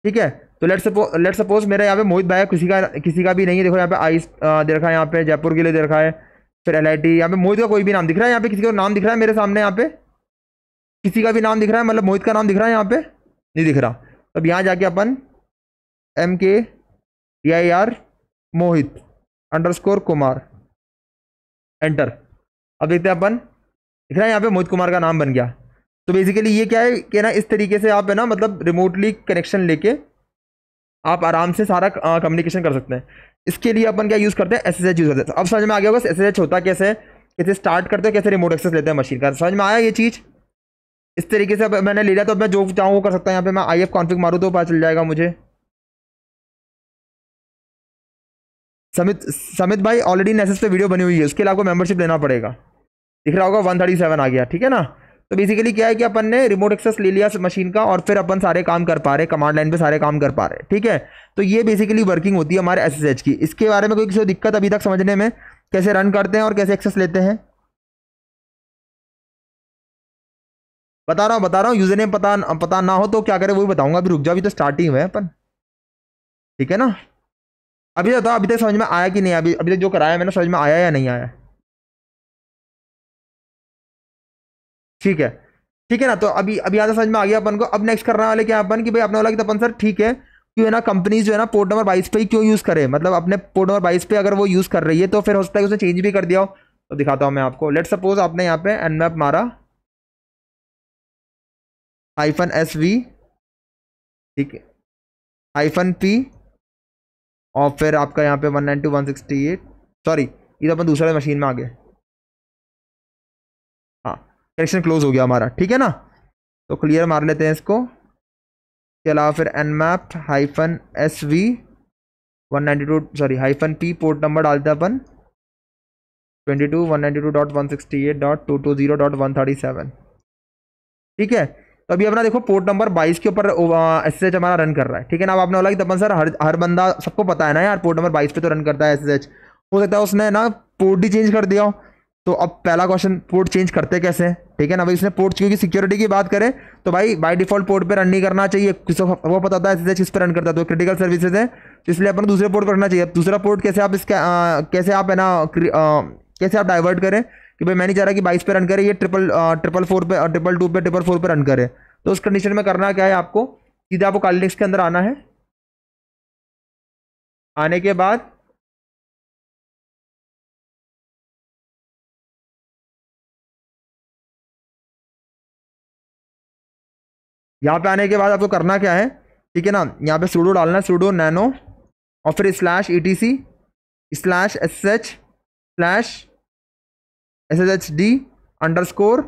S1: ठीक है तो लेट सपोज लेट सपोज मेरा यहाँ पे मोहित भाई है किसी का किसी का भी नहीं है देखो यहाँ पे आइस दे रखा है यहाँ पे जयपुर के लिए दे रखा है फिर एल आई यहाँ पे मोहित का कोई भी नाम दिख रहा है यहाँ पे किसी का नाम दिख रहा है मेरे सामने यहाँ पे किसी का भी नाम दिख रहा है मतलब मोहित का नाम दिख रहा है यहाँ पे नहीं दिख रहा अब यहाँ जाके अपन M K I R Mohit score Kumar enter अब देखते हैं अपन दिख रहा है यहाँ पे मोहित कुमार का नाम बन गया तो बेसिकली ये क्या है कि ना इस तरीके से आप है ना मतलब रिमोटली कनेक्शन लेके आप आराम से सारा कम्युनिकेशन कर सकते हैं इसके लिए अपन क्या यूज़ करते हैं एस यूज़ करते हैं अब समझ में आ गया होगा एस होता कैसे है कैसे स्टार्ट करते हैं कैसे रिमोट एक्सेस लेते हैं मशीन का समझ में आया ये चीज़ इस तरीके से अब मैंने ले लिया तो अब मैं जो चाहूँ वो कर सकता हूँ यहाँ पे मैं आई एफ कॉन्फिक मारूँ तो पता चल जाएगा मुझे समित समित भाई ऑलरेडी नेसेस पे वीडियो बनी हुई है उसके लिए आपको मेंबरशिप लेना पड़ेगा दिख रहा होगा वन थर्टी सेवन आ गया ठीक है ना तो बेसिकली क्या है कि अपन ने रिमोट एक्सेस ले लिया मशीन का और फिर अपन सारे काम कर पा रहे कमांड लाइन पे सारे काम कर पा रहे ठीक है तो ये बेसिकली वर्किंग होती है हमारे एस की इसके बारे में कोई किसी दिक्कत अभी तक समझने में कैसे रन करते हैं और कैसे एक्सेस लेते हैं बता रहा हूँ बता रहा हूँ यूजर नेम पता पता ना हो तो क्या करें वो भी बताऊंगा अभी रुक जाओ अभी तो स्टार्टिंग है अपन ठीक है ना अभी तो बताओ अभी तक समझ में आया कि नहीं अभी अभी तक जो कराया मैंने समझ में आया या नहीं आया ठीक है ठीक है ना तो अभी अभी आधा समझ में आ गया अपन को अब नेक्स्ट करने वाले क्या अपन की भाई अपने वाला कि सर तो ठीक है क्यों है ना कंपनीज जो है ना पोर्ट नंबर बाईस पे ही क्यों यूज़ करे मतलब अपने पोर्ट नंबर बाईस पे अगर वो यूज़ कर रही है तो फिर हो सकता है उसने चेंज भी कर दिया हो तो दिखाता हूँ मैं आपको लेट सपोज आपने यहाँ पे एन मैप मारा आईफन एस वी
S2: ठीक है आईफन पी और फिर आपका
S1: यहाँ पे one nine two one sixty eight sorry ये तो अपन दूसरे मशीन में आ गए करेक्शन क्लोज हो गया हमारा ठीक है ना तो क्लियर मार लेते हैं इसको इसके अलावा फिर map hyphen S V one ninety two sorry hyphen P port number डालते हैं अपन twenty two one ninety two dot one sixty eight dot two two zero dot one thirty seven ठीक है तो अभी अपना देखो पोर्ट नंबर बाईस के ऊपर एस एच हमारा रन कर रहा है ठीक है ना अब आपने बोला कि तपन सर हर हर बंदा सबको पता है ना यार पोर्ट नंबर बाईस पे तो रन करता है एस एच हो सकता है उसने ना पोर्ट ही चेंज कर दिया हो तो अब पहला क्वेश्चन पोर्ट चेंज करते कैसे ठीक है ना भाई इसने पोर्ट क्योंकि सिक्योरिटी की बात करें तो भाई बाय डिफॉल्ट पोर्ट पे रन नहीं करना चाहिए किसी वो पता था ऐसे किस पे रन करता तो क्रिटिकल सर्विसेज है तो इसलिए अपन दूसरे पोर्ट पर रखना चाहिए दूसरा पोर्ट कैसे आप इसका आ, कैसे आप है ना कैसे आप डाइवर्ट करें कि भाई मैं नहीं चाह रहा कि बाईस पे रन करें ये ट्रिपल ट्रिपल फोर पे ट्रिपल टू पे ट्रिपल फोर पे रन करें तो उस कंडीशन में करना क्या है आपको सीधे आपको कालिटिक्स के अंदर आना है आने के
S2: बाद यहाँ पे आने के
S1: बाद आपको करना क्या है ठीक है ना यहाँ पे सूडो डालना है सूडो नैनो और फिर slash E T C slash S H slash S H H D underscore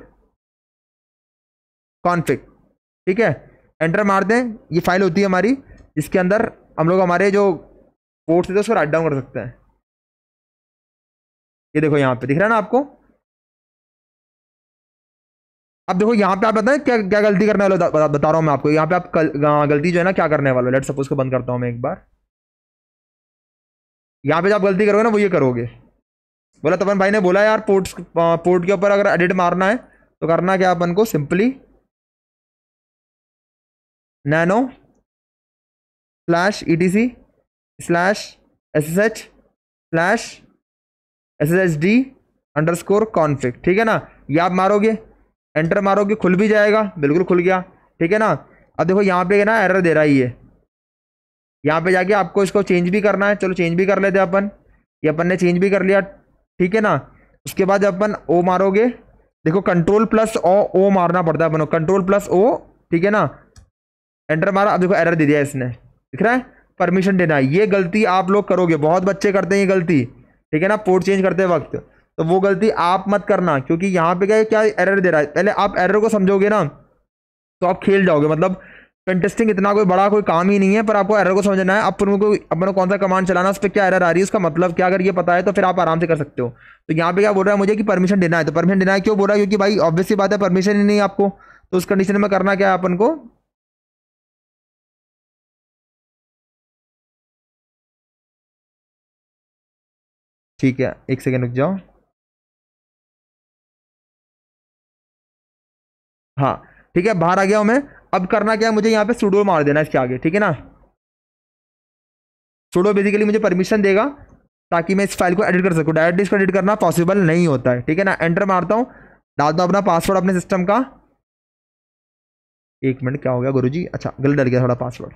S1: config ठीक है एंटर मार दें ये फाइल होती है हमारी इसके अंदर हम लोग हमारे जो कोर्स थे उसको राइट डाउन कर सकते हैं ये देखो यहाँ पे दिख रहा है ना आपको
S2: अब देखो यहाँ पे आप बताएं क्या क्या गलती करने वाले बता, बता रहा हूँ मैं आपको यहाँ पे
S1: आप कल, हाँ, गलती जो है ना क्या करने वाले लेट सपोज को बंद करता हूँ मैं एक बार यहाँ पे जो आप गलती करोगे ना वो ये करोगे बोला तपन भाई ने बोला यार पोर्ट हाँ, पोर्ट के ऊपर अगर एडिट मारना है तो करना क्या अपन को simply nano slash E T C slash S S H slash S S H D underscore ठीक है ना ये आप मारोगे एंटर मारोगे खुल भी जाएगा बिल्कुल खुल गया ठीक है ना अब देखो यहाँ पे ना एरर दे रहा है ये यहाँ पे जाके आपको इसको चेंज भी करना है चलो चेंज भी कर लेते अपन ये अपन ने चेंज भी कर लिया ठीक है ना उसके बाद अपन ओ मारोगे देखो कंट्रोल प्लस ओ ओ मारना पड़ता है अपन को कंट्रोल प्लस ओ ठीक है ना एंटर मारा अब देखो एरर दे दिया इसने दिख रहा है परमिशन देना है ये गलती आप लोग करोगे बहुत बच्चे करते हैं ये गलती ठीक है ना पोर्ट चेंज करते वक्त तो वो गलती आप मत करना क्योंकि यहाँ पे क्या क्या एरर दे रहा है पहले आप एरर को समझोगे ना तो आप खेल जाओगे मतलब कंटेस्टिंग इतना कोई बड़ा कोई काम ही नहीं है पर आपको एरर को समझना है अपन को अपन को कौन सा कमांड चलाना उस पर क्या एरर आ रही है उसका मतलब क्या अगर ये पता है तो फिर आप आराम से कर सकते हो तो यहाँ पे क्या बोल रहा है मुझे कि परमिशन देना है तो परमिशन देना है क्यों बोल रहा है क्योंकि भाई ऑब्वियसली बात है परमिशन ही नहीं आपको तो उस कंडीशन में करना क्या है अपन को
S2: ठीक है एक सेकेंड रुक जाओ हाँ ठीक है बाहर आ गया हूँ मैं अब करना क्या है मुझे
S1: यहाँ पे सुडो मार देना इसके आगे ठीक है ना सुडो बेसिकली मुझे परमिशन देगा ताकि मैं इस फाइल को एडिट कर सकूँ डायरेक्ट इसको एडिट करना पॉसिबल नहीं होता है ठीक है ना एंटर मारता हूँ डालता हूँ अपना पासवर्ड अपने सिस्टम का एक मिनट क्या हो गया गुरु जी अच्छा गलत डर गया थोड़ा पासवर्ड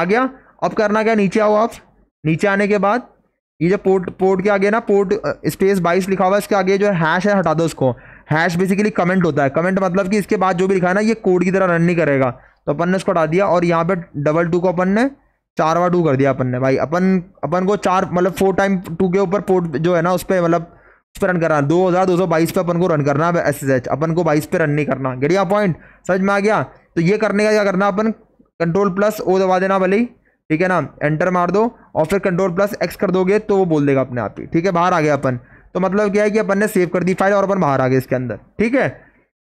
S1: आ गया अब करना क्या नीचे आओ आप नीचे आने के बाद ये जो पोर्ट पोर्ट के आगे ना पोर्ट स्पेस बाईस लिखा हुआ है इसके आगे जो हैश है हटा दो उसको हैश बेसिकली कमेंट होता है कमेंट मतलब कि इसके बाद जो भी लिखा है ना ये कोड की तरह रन नहीं करेगा तो अपन ने इसको हटा दिया और यहाँ पे डबल टू को अपन ने चार बार टू कर दिया अपन ने भाई अपन अपन को चार मतलब फोर टाइम टू के ऊपर फोर जो है ना उस पर मतलब उस पर रन करना दो हज़ार दो सौ बाईस पर अपन को रन करना है एस एस एच अपन को बाईस पे रन नहीं करना गिड़िया पॉइंट समझ में आ गया तो ये करने का क्या करना अपन कंट्रोल प्लस ओ दबा देना भले ही ठीक है ना एंटर मार दो और फिर कंट्रोल प्लस एक्स कर दोगे तो वो बोल देगा अपने आप ही ठीक है बाहर आ गया अपन तो मतलब क्या है कि अपन ने सेव कर दी फाइल और अपन बाहर आ गए इसके अंदर ठीक है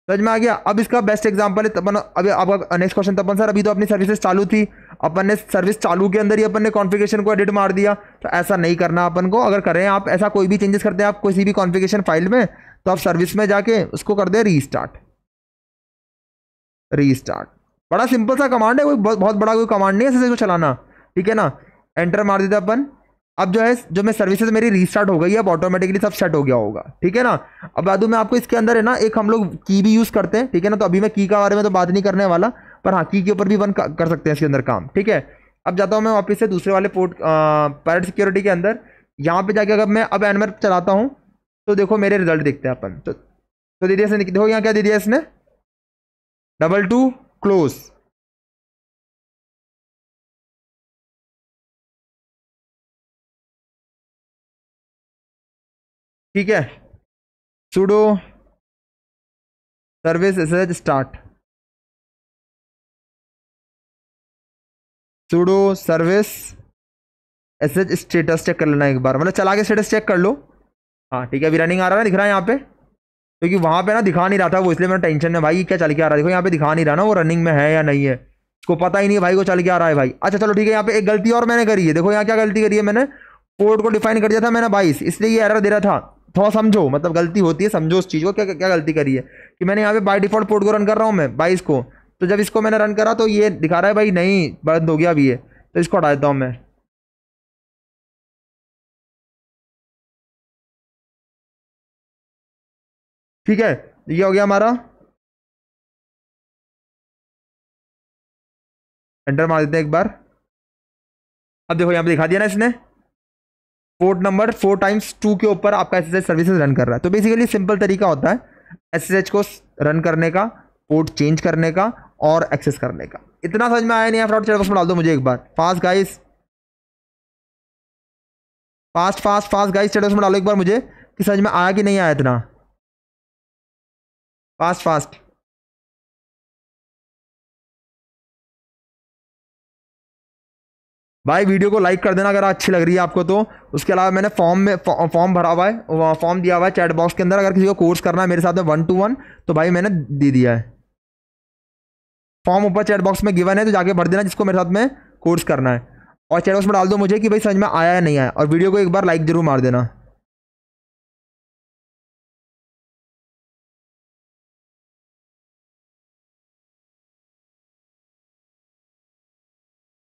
S1: समझ में आ गया अब इसका बेस्ट एग्जाम्पल है तो अपन अभी आपका नेक्स्ट क्वेश्चन तपन सर अभी तो अपनी सर्विसेज चालू थी अपन ने सर्विस चालू के अंदर ही अपन ने कॉन्फ़िगरेशन को एडिट मार दिया तो ऐसा नहीं करना अपन को अगर करें आप ऐसा कोई भी चेंजेस करते हैं आप किसी भी कॉन्फ़िगरेशन फाइल में तो आप सर्विस में जाके उसको कर दें रीस्टार्ट रीस्टार्ट बड़ा सिंपल सा कमांड है कोई बहुत बड़ा कोई कमांड नहीं है सर इसको चलाना ठीक है ना एंटर मार देते अपन अब जो है जो मैं सर्विसेज मेरी रीस्टार्ट हो गई है अब ऑटोमेटिकली सब सेट हो गया होगा ठीक है ना अब बादू में आपको इसके अंदर है ना एक हम लोग की भी यूज़ करते हैं ठीक है ना तो अभी मैं की के बारे में तो बात नहीं करने वाला पर हाँ की के ऊपर भी वन कर सकते हैं इसके अंदर काम ठीक है अब जाता हूँ मैं वापस से दूसरे वाले पोर्ट पैरेट सिक्योरिटी के अंदर यहाँ पर जाके अगर मैं अब एनमर चलाता हूँ तो देखो मेरे रिजल्ट देखते हैं अपन तो, तो दीदी दे दिया इसने देखो यहाँ क्या दे दिया इसने डबल टू क्लोज़
S2: ठीक है sudo service S H start
S1: sudo service H status check कर लेना एक बार मतलब चला के स्टेटस चेक कर लो हाँ ठीक है अभी रनिंग आ रहा है दिख रहा है यहाँ पे क्योंकि वहाँ पे ना दिखा नहीं रहा था वो इसलिए मेरा टेंशन है भाई क्या चल के आ रहा है देखो यहाँ पे दिखा नहीं रहा ना वो रनिंग में है या नहीं है इसको पता ही नहीं भाई को चल के आ रहा है भाई अच्छा चलो ठीक है यहाँ पे एक गलती और मैंने करी है देखो यहाँ क्या गलती करी है मैंने पोर्ट को डिफाइन कर दिया था मैंने बाईस इसलिए ये एरर दे रहा था थोड़ा समझो मतलब गलती होती है समझो उस चीज़ को क्या क्या गलती करी है कि मैंने यहाँ पे बाई डिफॉल्ट पोर्ट को रन कर रहा हूँ मैं बाईस को तो जब इसको मैंने रन करा तो ये दिखा रहा है भाई नहीं बंद हो गया अभी ये तो इसको हटा देता हूँ मैं
S2: ठीक है ये हो गया हमारा
S1: एंटर मार देते हैं एक बार अब देखो यहाँ पे दिखा दिया ना इसने port number four times two के ऊपर आपका एस सर्विसेज रन कर रहा है तो बेसिकली सिंपल तरीका होता है एस को रन करने का पोर्ट चेंज करने का और एक्सेस करने का इतना समझ में आया नहीं फ्रॉड चैट बॉक्स में डाल दो मुझे एक बार fast guys fast fast fast guys chat box में डालो एक बार मुझे कि समझ में आया कि नहीं आया इतना फास्ट फास्ट भाई वीडियो को लाइक कर देना अगर अच्छी लग रही है आपको तो उसके अलावा मैंने फॉर्म में फॉर्म भरा हुआ है फॉर्म दिया हुआ है चैट बॉक्स के अंदर अगर किसी को कोर्स करना है मेरे साथ में वन टू वन तो भाई मैंने दे दिया है फॉर्म ऊपर चैट बॉक्स में गिवन है तो जाके भर देना जिसको मेरे साथ में कोर्स करना है और चैट बॉक्स में डाल दो मुझे कि भाई समझ में आया या नहीं आया और वीडियो को एक बार लाइक ज़रूर मार देना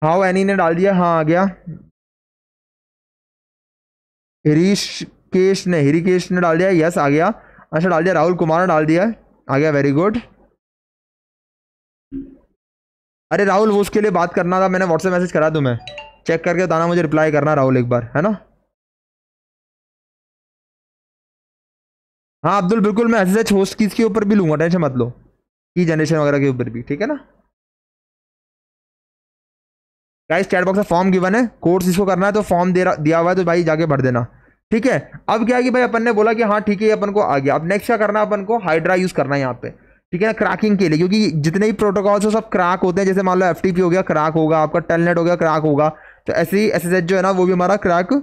S2: हाउ एनी ने डाल दिया हाँ आ गया
S1: केश ने हरिकेश ने डाल दिया यस आ गया अच्छा डाल दिया राहुल कुमार ने डाल दिया आ गया वेरी गुड अरे राहुल वो उसके लिए बात करना था मैंने व्हाट्सएप मैसेज करा तुम्हें चेक करके बताना मुझे रिप्लाई करना राहुल एक बार है ना हाँ अब्दुल बिल्कुल मैं एस एच होस्ट किसके ऊपर भी लूंगा टेंशन मत लो की जनरेशन वगैरह के ऊपर भी ठीक है ना गाइस चैट बॉक्स में फॉर्म गिवन है कोर्स इसको करना है तो फॉर्म दे दिया हुआ है तो भाई जाके भर देना ठीक है अब क्या है कि भाई अपन ने बोला कि हाँ ठीक है अपन को आ गया अब नेक्स्ट क्या करना अपन को हाइड्रा यूज करना है यहाँ पे ठीक है ना क्रैकिंग के लिए क्योंकि जितने भी प्रोटोकॉल्स हो सब क्रैक होते हैं जैसे मान लो एफ हो गया क्रैक होगा आपका टेलनेट हो गया क्रैक होगा तो ऐसे ही एस जो है ना वो भी हमारा क्रैक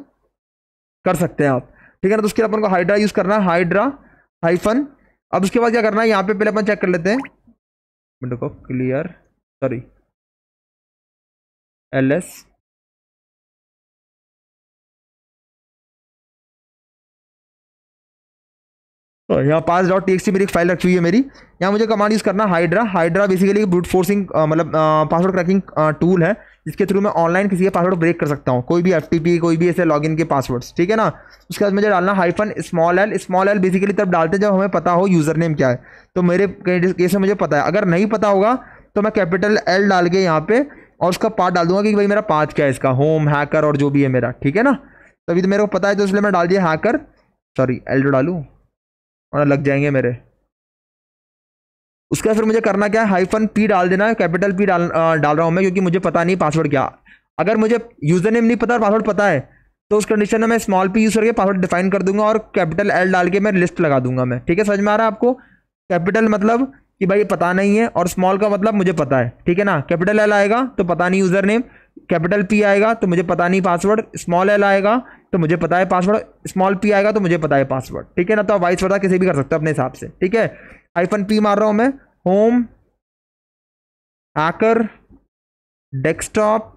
S1: कर सकते हैं आप ठीक है ना तो उसके लिए अपन को हाइड्रा यूज़ करना है हाइड्रा हाइफन अब उसके बाद क्या करना है यहाँ पे पहले अपन चेक कर लेते हैं को क्लियर सॉरी
S2: ls तो यहाँ पास डॉट टी
S1: मेरी एक फाइल रखी हुई है मेरी यहाँ मुझे कमांड यूज़ करना Hydra Hydra basically brute forcing मतलब पासवर्ड क्रैकिंग टूल है जिसके थ्रू मैं ऑनलाइन किसी के पासवर्ड ब्रेक कर सकता हूँ कोई भी एफ कोई भी ऐसे लॉगिन के पासवर्ड्स ठीक है ना उसके बाद मुझे डालना hyphen small L small L basically तब डालते जब हमें पता हो यूज़र नेम क्या है तो मेरे केस में मुझे पता है अगर नहीं पता होगा तो मैं कैपिटल एल डाल के यहाँ पे और उसका पार्ट डाल दूंगा कि भाई मेरा पार्ट क्या है इसका होम हैकर और जो भी है मेरा ठीक है ना तभी तो मेरे को पता है तो इसलिए मैं डाल दिया हैकर सॉरी एल्डो डालूँ और लग जाएंगे मेरे उसके बाद फिर मुझे करना क्या है हाईफन पी डाल देना है कैपिटल पी डाल आ, डाल रहा हूँ मैं क्योंकि मुझे पता नहीं पासवर्ड क्या अगर मुझे यूज़र नेम नहीं पता और पासवर्ड पता है तो उस कंडीशन में मैं स्मॉल पी यूज़ करके पासवर्ड डिफाइन कर दूंगा और कैपिटल एल डाल के मैं लिस्ट लगा दूंगा मैं ठीक है समझ में आ रहा है आपको कैपिटल मतलब कि भाई पता नहीं है और स्मॉल का मतलब मुझे पता है ठीक है ना कैपिटल एल आएगा तो पता नहीं यूज़र नेम कैपिटल पी आएगा तो मुझे पता नहीं पासवर्ड स्मॉल एल आएगा तो मुझे पता है पासवर्ड स्मॉल पी आएगा तो मुझे पता है पासवर्ड ठीक है ना तो वाइस वर्धा किसी भी कर सकते हो अपने हिसाब से ठीक है आईफन पी मार रहा हूं मैं होम आकर डेस्कटॉप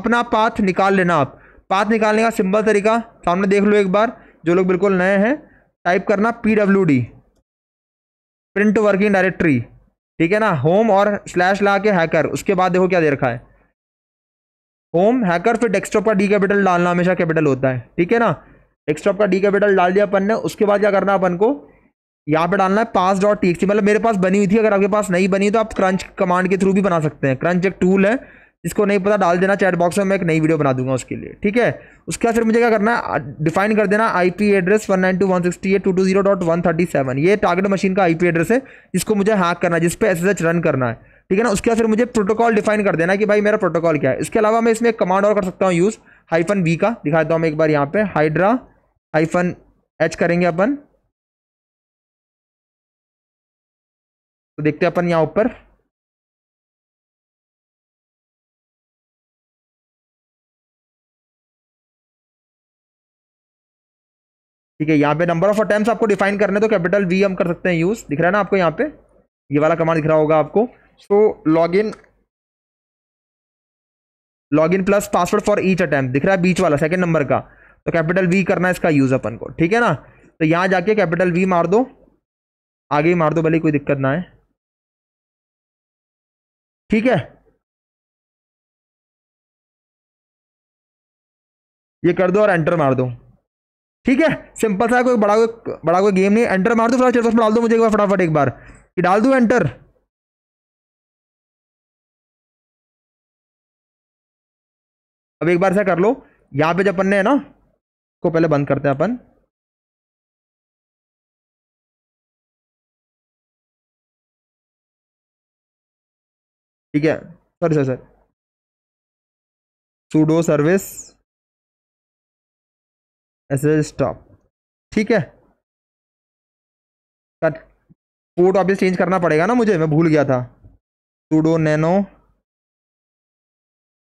S1: अपना पाथ निकाल लेना आप पाथ निकालने का सिंपल तरीका सामने देख लो एक बार जो लोग बिल्कुल नए हैं टाइप करना P W D print working directory ठीक है ना होम और स्लैश ला के हैकर उसके बाद देखो क्या दे रखा है होम हैकर फिर डेस्कटॉप का डी कैपिटल डालना हमेशा कैपिटल होता है ठीक है ना डेस्कटॉप का डी कैपिटल डाल दिया अपन ने उसके बाद क्या करना अपन को यहाँ पे डालना है पास डॉट टी मतलब मेरे पास बनी हुई थी अगर आपके पास नहीं बनी तो आप क्रंच कमांड के थ्रू भी बना सकते हैं क्रंच एक टूल है जिसको नहीं पता डाल देना चैट बॉक्स में मैं एक नई वीडियो बना दूंगा उसके लिए ठीक है उसके बाद फिर मुझे क्या करना है डिफाइन कर देना IP address one nine two one sixty eight two two zero dot one thirty seven ये टारगेट मशीन का आईपी एड्रेस है जिसको मुझे हैक करना है जिस पर एस एच रन करना है ठीक है ना उसके बाद फिर मुझे प्रोटोकॉल डिफाइन कर देना कि भाई मेरा प्रोटोकॉल क्या है इसके अलावा मैं इसमें एक कमांड और कर सकता हूँ यूज़ हाइफन वी का दिखा देता हूँ मैं एक बार यहाँ पे हाइड्रा हाइफन एच करेंगे अपन
S2: तो देखते हैं अपन यहाँ ऊपर
S1: ठीक है यहाँ पे नंबर ऑफ अटैम्प्ट आपको डिफाइन करने तो कैपिटल वी हम कर सकते हैं यूज दिख रहा है ना आपको यहाँ पे ये वाला कमांड दिख रहा होगा आपको so login login plus password for each attempt दिख रहा है बीच वाला सेकंड नंबर का तो कैपिटल वी करना है इसका यूज अपन को ठीक है ना तो यहाँ जाके कैपिटल वी मार दो आगे ही मार दो भले कोई दिक्कत ना है ठीक है
S2: ये कर दो और एंटर मार दो ठीक है सिंपल सा कोई बड़ा कोई बड़ा कोई गेम नहीं एंटर मार दो फटाफट डाल दो मुझे एक बार फटाफट एक बार कि डाल दो एंटर अब एक बार ऐसा कर लो यहाँ पे जब अपन ने है ना इसको पहले बंद करते हैं अपन ठीक है sorry sir sir sudo service S S stop ठीक है कट
S1: पोर्ट ऑफिस चेंज करना पड़ेगा ना मुझे मैं भूल गया था सूडो नैनो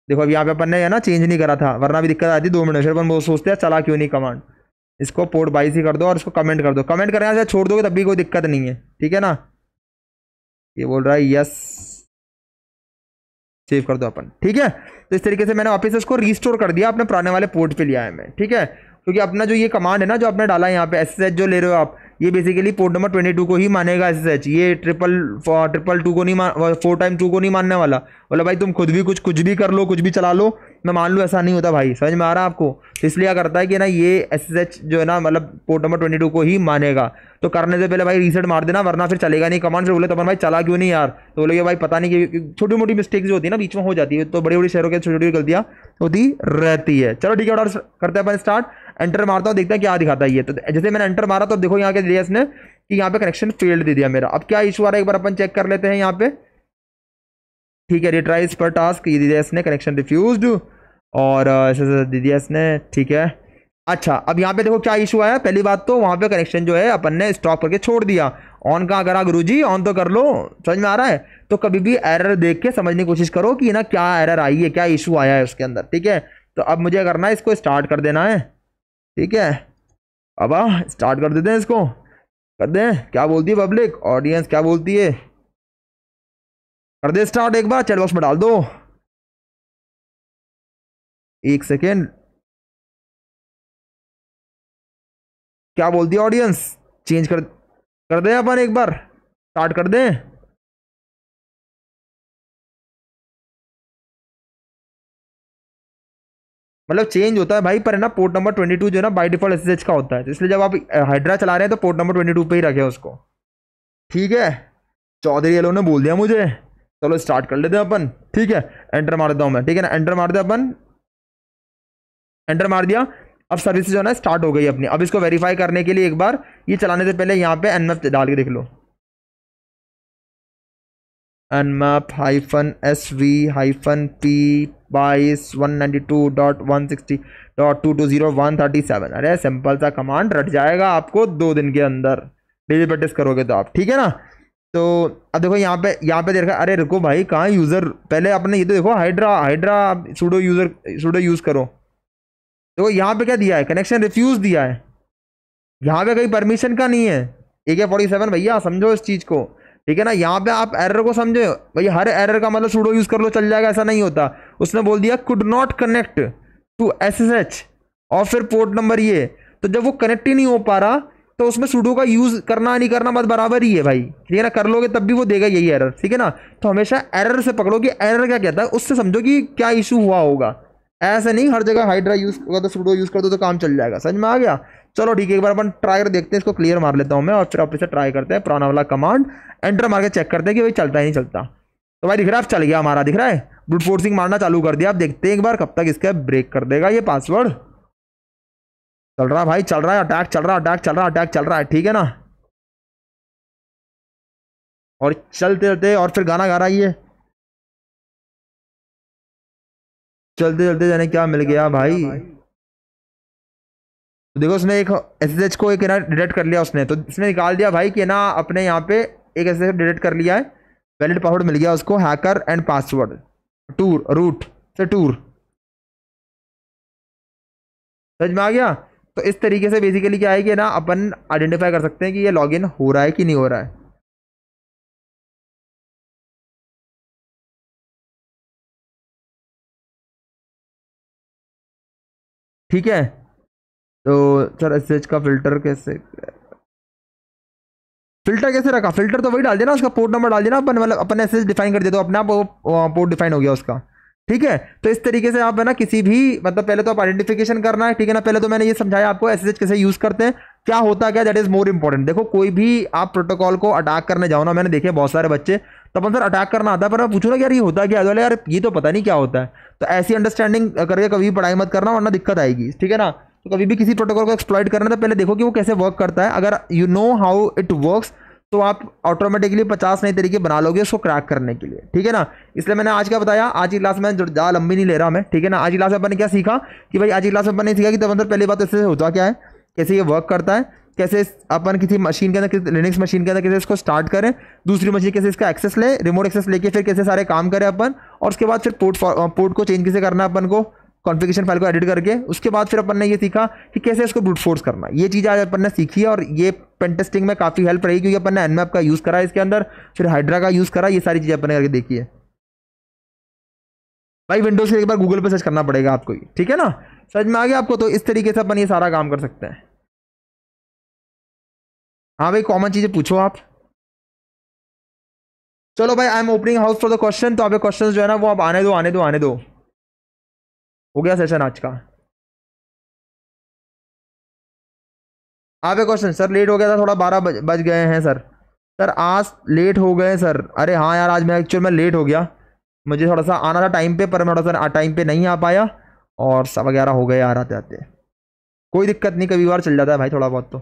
S1: देखो अब यहाँ पे अपन ने है ना चेंज नहीं करा था वरना भी दिक्कत आती दो मिनट फिर अपन बहुत सोचते हैं चला क्यों नहीं कमांड इसको पोर्ट बाईस ही कर दो और इसको कमेंट कर दो कमेंट करने से छोड़ दोगे तब भी कोई दिक्कत नहीं है ठीक है ना ये बोल रहा है यस सेव कर दो अपन ठीक है तो इस तरीके से मैंने ऑफिस उसको रिस्टोर कर दिया अपने पुराने वाले पोर्ट पर लिया है मैं ठीक है क्योंकि अपना जो ये कमांड है ना जो आपने डाला है यहाँ पे एस जो ले रहे हो आप ये basically port number twenty two को ही मानेगा एस एच ये ट्रिपल ट्रिपल टू को नहीं मान फोर टाइम टू को नहीं मानने वाला बोला भाई तुम खुद भी कुछ कुछ भी कर लो कुछ भी चला लो मैं मान लूँ ऐसा नहीं होता भाई समझ में आ रहा है आपको तो इसलिए करता है कि ना ये एस एच जो है ना मतलब पोर्ट नंबर ट्वेंटी टू को ही मानेगा तो करने से पहले भाई रीसेट मार देना वरना फिर चलेगा नहीं कमांड फिर बोले तो अपन भाई चला क्यों नहीं यार तो बोले भाई पता नहीं कि छोटी मोटी मिस्टेक जो होती है ना बीच में हो जाती है तो बड़ी बड़ी शहरों के छोटी छोटी गलतियाँ होती रहती है चलो ठीक है ऑर्डर करते हैं अपन स्टार्ट एंटर मारता हूँ देखता है क्या दिखाता है ये तो जैसे मैंने एंटर मारा तो देखो यहाँ के दिया इसने कि यहाँ पे कनेक्शन फेल्ड दे दिया मेरा अब क्या इशू आ रहा है एक बार अपन चेक कर लेते हैं यहाँ पे ठीक है रिट्राइज पर टास्क ये दे दिया इसने कनेक्शन रिफ्यूज और दे दिया इसने ठीक है अच्छा अब यहाँ पे देखो क्या इशू आया पहली बात तो वहाँ पे कनेक्शन जो है अपन ने स्टॉप करके छोड़ दिया ऑन कहाँ करा गुरु जी ऑन तो कर लो समझ में आ रहा है तो कभी भी एरर देख के समझने की कोशिश करो कि ना क्या एरर आई है क्या इशू आया है उसके अंदर ठीक है तो अब मुझे करना है इसको स्टार्ट कर देना है ठीक है अब आ स्टार्ट कर देते हैं इसको कर दें क्या बोलती है पब्लिक ऑडियंस क्या बोलती है कर दे स्टार्ट एक बार चैट बॉक्स में डाल दो
S2: एक सेकेंड क्या बोलती है ऑडियंस चेंज कर कर दें अपन एक बार स्टार्ट कर दें
S1: मतलब चेंज होता है भाई पर है ना पोर्ट नंबर ट्वेंटी टू जो है ना बाई डिफॉल्ट एस का होता है तो इसलिए जब आप हाइड्रा चला रहे हैं तो पोर्ट नंबर ट्वेंटी टू पर ही रखें उसको ठीक है चौधरी एलो ने बोल दिया मुझे चलो स्टार्ट कर लेते हैं अपन ठीक है एंटर मार देता हूँ मैं ठीक है ना एंटर मार दे अपन एंटर मार दिया अब सर्विस जो है ना स्टार्ट हो गई अपनी अब इसको वेरीफाई करने के लिए एक बार ये चलाने से पहले यहाँ पे एन डाल के देख लो nmap hyphen S V p P बाईस one ninety two dot one sixty dot two two zero one thirty seven अरे सिंपल सा कमांड रट जाएगा आपको दो दिन के अंदर डेली प्रैक्टिस करोगे तो आप ठीक है ना तो अब देखो यहाँ पे यहाँ पे देखा अरे रुको भाई कहाँ यूज़र पहले आपने ये तो देखो Hydra Hydra sudo user sudo use करो देखो यहाँ पे क्या दिया है कनेक्शन रिफ्यूज़ दिया है यहाँ पे कहीं परमिशन का नहीं है ए के फोर्टी सेवन भैया समझो इस चीज़ को ठीक है ना यहाँ पे आप एरर को समझे भाई हर एरर का मतलब सूडो यूज कर लो चल जाएगा ऐसा नहीं होता उसने बोल दिया could not connect to S S H और फिर पोर्ट नंबर ये तो जब वो कनेक्ट ही नहीं हो पा रहा तो उसमें सूडो का यूज़ करना नहीं करना बस बराबर ही है भाई ठीक है ना कर लोगे तब भी वो देगा यही एरर ठीक है ना तो हमेशा एरर से पकड़ो कि एरर क्या कहता है उससे समझो कि क्या इशू हुआ होगा ऐसे नहीं हर जगह हाइड्रा यूज़ होगा तो सूडो यूज़ कर दो तो काम चल जाएगा समझ में आ गया चलो ठीक है एक बार अपन ट्राई कर देखते हैं इसको क्लियर मार लेता हूँ मैं और फिर आप से ट्राई करते हैं पुराना वाला कमांड एंटर मार के चेक करते हैं कि भाई चलता ही नहीं चलता तो भाई दिख रहा है चल गया हमारा दिख रहा है ब्लूट फोर्सिंग मारना चालू कर दिया आप देखते हैं एक बार कब तक इसका ब्रेक कर देगा ये पासवर्ड चल रहा भाई चल रहा है अटैक चल रहा है अटैक चल रहा है अटैक चल रहा है ठीक है ना
S2: और चलते चलते और फिर गाना गा रहा है ये
S1: चलते चलते जाने क्या मिल गया भाई देखो उसने एक एस को एक ना डिटेक्ट कर लिया उसने तो उसने निकाल दिया भाई कि ना अपने यहाँ पे एक एस डिटेक्ट कर लिया है वैलिड पासवर्ड मिल गया उसको hacker and password toor root से टूर समझ में आ गया तो इस तरीके से बेसिकली क्या है कि ना अपन आइडेंटिफाई कर सकते हैं कि ये इन हो रहा है कि नहीं हो रहा
S2: है ठीक है
S1: तो सर एस का फिल्टर कैसे फिल्टर कैसे रखा फिल्टर तो वही डाल देना उसका पोर्ट नंबर डाल देना अपन मतलब अपन एस डिफाइन कर दिया तो अपने आप वो पोर्ट डिफाइन हो गया उसका ठीक है तो इस तरीके से आप है ना किसी भी मतलब पहले तो आप आइडेंटिफिकेशन करना है ठीक है ना पहले तो मैंने ये समझाया आपको एस कैसे यूज़ करते हैं क्या होता क्या दैट इज़ मोर इंपॉर्टेंट देखो कोई भी आप प्रोटोकॉल को अटैक करने जाओ ना मैंने देखे बहुत सारे बच्चे तो अपन सर अटैक करना आता है पर मैं पूछूँ ना यार ये होता क्या तो बोले यार ये तो पता नहीं क्या होता है तो ऐसी अंडरस्टैंडिंग करके कभी पढ़ाई मत करना वरना दिक्कत आएगी ठीक है ना तो कभी भी किसी प्रोटोकॉल को एक्सप्लॉइट करना तो पहले देखो कि वो कैसे वर्क करता है अगर you know how it works तो आप ऑटोमेटिकली पचास नए तरीके बना लोगे उसको क्रैक करने के लिए ठीक है ना इसलिए मैंने आज क्या बताया आज की क्लास में ज़्यादा लंबी नहीं ले रहा मैं ठीक है ना आज की क्लास में अपन ने क्या सीखा कि भाई आज की क्लास में अपने सीखा कि तब अंदर पहली बात इससे होता क्या है कैसे ये वर्क करता है कैसे अपन किसी मशीन के अंदर लिनिक्स मशीन के अंदर कैसे इसको स्टार्ट करें दूसरी मशीन कैसे इसका एक्सेस ले रिमोट एक्सेस लेके फिर कैसे सारे काम करें अपन और उसके बाद फिर पोर्ट पोर्ट को चेंज कैसे करना अपन को कॉन्फ़िगरेशन फाइल को एडिट करके उसके बाद फिर अपन ने ये सीखा कि कैसे इसको ब्रूट फोर्स करना ये चीज़ आज अपन ने सीखी है और ये पेन टेस्टिंग में काफ़ी हेल्प रही क्योंकि अपन ने एनमैप का यूज़ करा इसके अंदर फिर हाइड्रा का यूज़ करा ये सारी चीज़ें अपने करके देखी है भाई विंडोज़ से एक बार गूगल पर सर्च करना पड़ेगा आपको ठीक है ना सर्च में आ गया आपको तो इस तरीके से अपन ये सारा काम कर सकते हैं हाँ भाई कॉमन चीज़ें पूछो आप
S2: चलो भाई I am opening house for the question तो आप क्वेश्चन जो है ना वो आप आने दो आने दो आने दो हो गया सेशन आज का
S1: आप एक क्वेश्चन सर लेट हो गया था थोड़ा बारह बज, गए हैं सर सर आज लेट हो गए सर अरे हाँ यार आज मैं एक्चुअल में लेट हो गया मुझे थोड़ा सा आना था टाइम पे पर मैं थोड़ा सा टाइम पे नहीं आ पाया और सब वगैरह हो गए आ आते आते कोई दिक्कत नहीं कभी बार चल जाता है भाई थोड़ा बहुत तो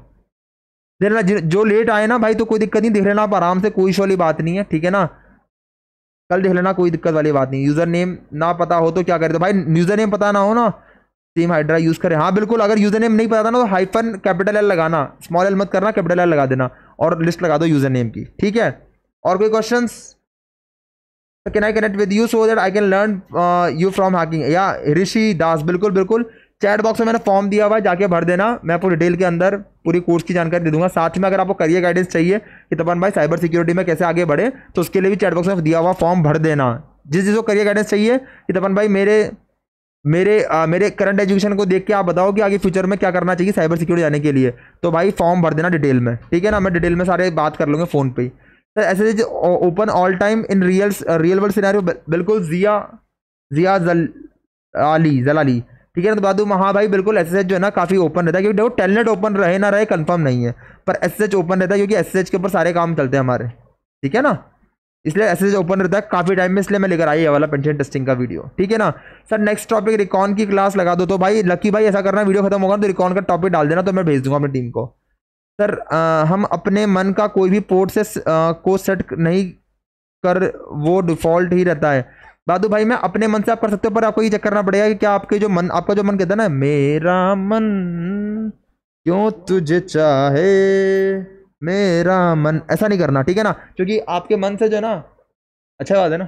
S1: देख जो लेट आए ना भाई तो कोई दिक्कत नहीं देख लेना आप आराम से कोई शोली बात नहीं है ठीक है ना कल देख लेना कोई दिक्कत वाली बात नहीं यूज़र नेम ना पता हो तो क्या करे तो भाई यूज़र नेम पता ना हो ना सेम हाइड्रा यूज़ करें हाँ बिल्कुल अगर यूज़र नेम नहीं पता था ना तो हाइफन कैपिटल एल लगाना स्मॉल एल मत करना कैपिटल एल लगा देना और लिस्ट लगा दो यूज़र नेम की ठीक है और कोई question can I connect with you so that I can learn you from hacking या ऋषि दास बिल्कुल बिल्कुल चैट बॉक्स में मैंने फॉर्म दिया हुआ है जाके भर देना मैं आपको डिटेल के अंदर पूरी कोर्स की जानकारी दे दूंगा साथ में अगर आपको करियर गाइडेंस चाहिए कि तपन भाई साइबर सिक्योरिटी में कैसे आगे बढ़े तो उसके लिए भी चैट बॉक्स में दिया हुआ फॉर्म भर देना जिस जिसको करियर गाइडेंस चाहिए कि तपन भाई मेरे मेरे आ, मेरे करंट एजुकेशन को देख के आप बताओ कि आगे फ्यूचर में क्या करना चाहिए साइबर सिक्योरिटी जाने के लिए तो भाई फॉर्म भर देना डिटेल में ठीक है ना मैं डिटेल में सारे बात कर लूँगा फ़ोन पर सर ऐसे open all time in real real world scenario बिल्कुल जिया जिया जल आली जलाली ठीक है ना तो बादू हाँ भाई बिल्कुल एस जो है ना काफ़ी ओपन रहता है क्योंकि देखो टेलनेट ओपन रहे ना रहे कन्फर्म नहीं है पर एस ओपन रहता है क्योंकि एस के ऊपर सारे काम चलते हैं हमारे ठीक है ना इसलिए एस ओपन रहता है काफ़ी टाइम में इसलिए मैं लेकर आई है वाला पेंशन टेस्टिंग का वीडियो ठीक है ना सर नेक्स्ट टॉपिक रिकॉन की क्लास लगा दो तो भाई लकी भाई ऐसा करना वीडियो खत्म होगा तो रिकॉन का टॉपिक डाल देना तो मैं भेज दूंगा अपनी टीम को सर आ, हम अपने मन का कोई भी पोर्ट से आ, को सेट नहीं कर वो डिफ़ॉल्ट ही रहता है दादू भाई मैं अपने मन से आप कर सकते हो पर आपको ये चेक करना पड़ेगा कि क्या आपके जो मन आपका जो मन कहता है ना मेरा मन क्यों तुझे चाहे मेरा मन ऐसा नहीं करना ठीक है ना क्योंकि आपके मन से जो ना अच्छा बात है ना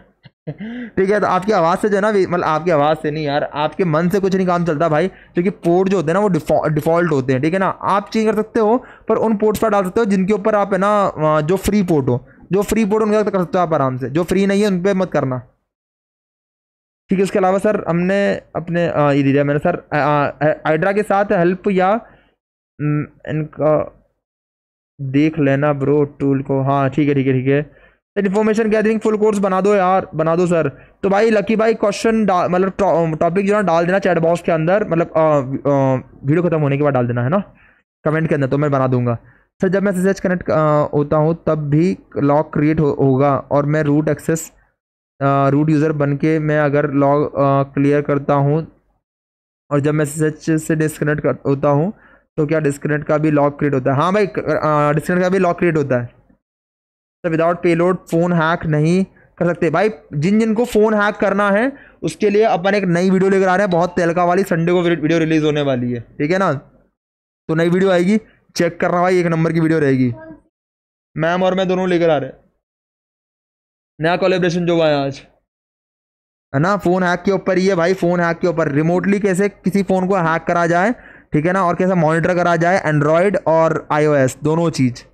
S1: ठीक है तो आपकी आवाज़ से जो है ना मतलब आपकी आवाज़ से नहीं यार आपके मन से कुछ नहीं काम चलता भाई क्योंकि पोर्ट जो होते हैं ना वो डिफॉल्ट होते हैं ठीक है ना आप चेंज कर सकते हो पर उन पोर्ट्स पर डाल सकते हो जिनके ऊपर आप है ना जो फ्री पोर्ट हो जो फ्री पोर्ट उनके कर सकते हो आप आराम से जो फ्री नहीं है उन पर मत करना ठीक है इसके अलावा सर हमने अपने ये ये दिया मैंने सर आइड्रा के साथ हेल्प या हम्म, इनका देख लेना ब्रो टूल को हाँ ठीक है ठीक है ठीक है sir information gathering full course बना दो यार बना दो सर तो भाई लकी भाई क्वेश्चन मतलब टॉपिक um, जो ना डाल देना चैट बॉक्स के अंदर मतलब वीडियो खत्म होने के बाद डाल देना है ना कमेंट के अंदर तो मैं बना दूंगा सर जब मैं मैसेज कनेक्ट होता हूँ तब भी लॉक क्रिएट हो, होगा और मैं रूट एक्सेस रूट यूज़र बन के मैं अगर लॉग क्लियर करता हूँ और जब मैं मैसेज से डिस्कनेक्ट कर होता हूँ तो क्या डिस्कनेक्ट का भी लॉक क्रिएट होता है हाँ भाई डिस्कनेक्ट का भी लॉक क्रिएट होता है तो विदाउट पेलोड फ़ोन हैक नहीं कर सकते भाई जिन जिन को फ़ोन हैक करना है उसके लिए अपन एक नई वीडियो लेकर आ रहे हैं बहुत तेलका वाली संडे को वीडियो रिलीज़ होने वाली है ठीक है ना तो नई वीडियो आएगी चेक करना भाई एक नंबर की वीडियो रहेगी मैम और मैं दोनों लेकर आ रहे हैं नया कॉलेब्रेशन जो हुआ है आज है ना फोन हैक के ऊपर ही है भाई फोन हैक के ऊपर रिमोटली कैसे किसी फोन को हैक करा जाए ठीक है ना और कैसे मॉनिटर करा जाए एंड्रॉयड और आईओएस दोनों चीज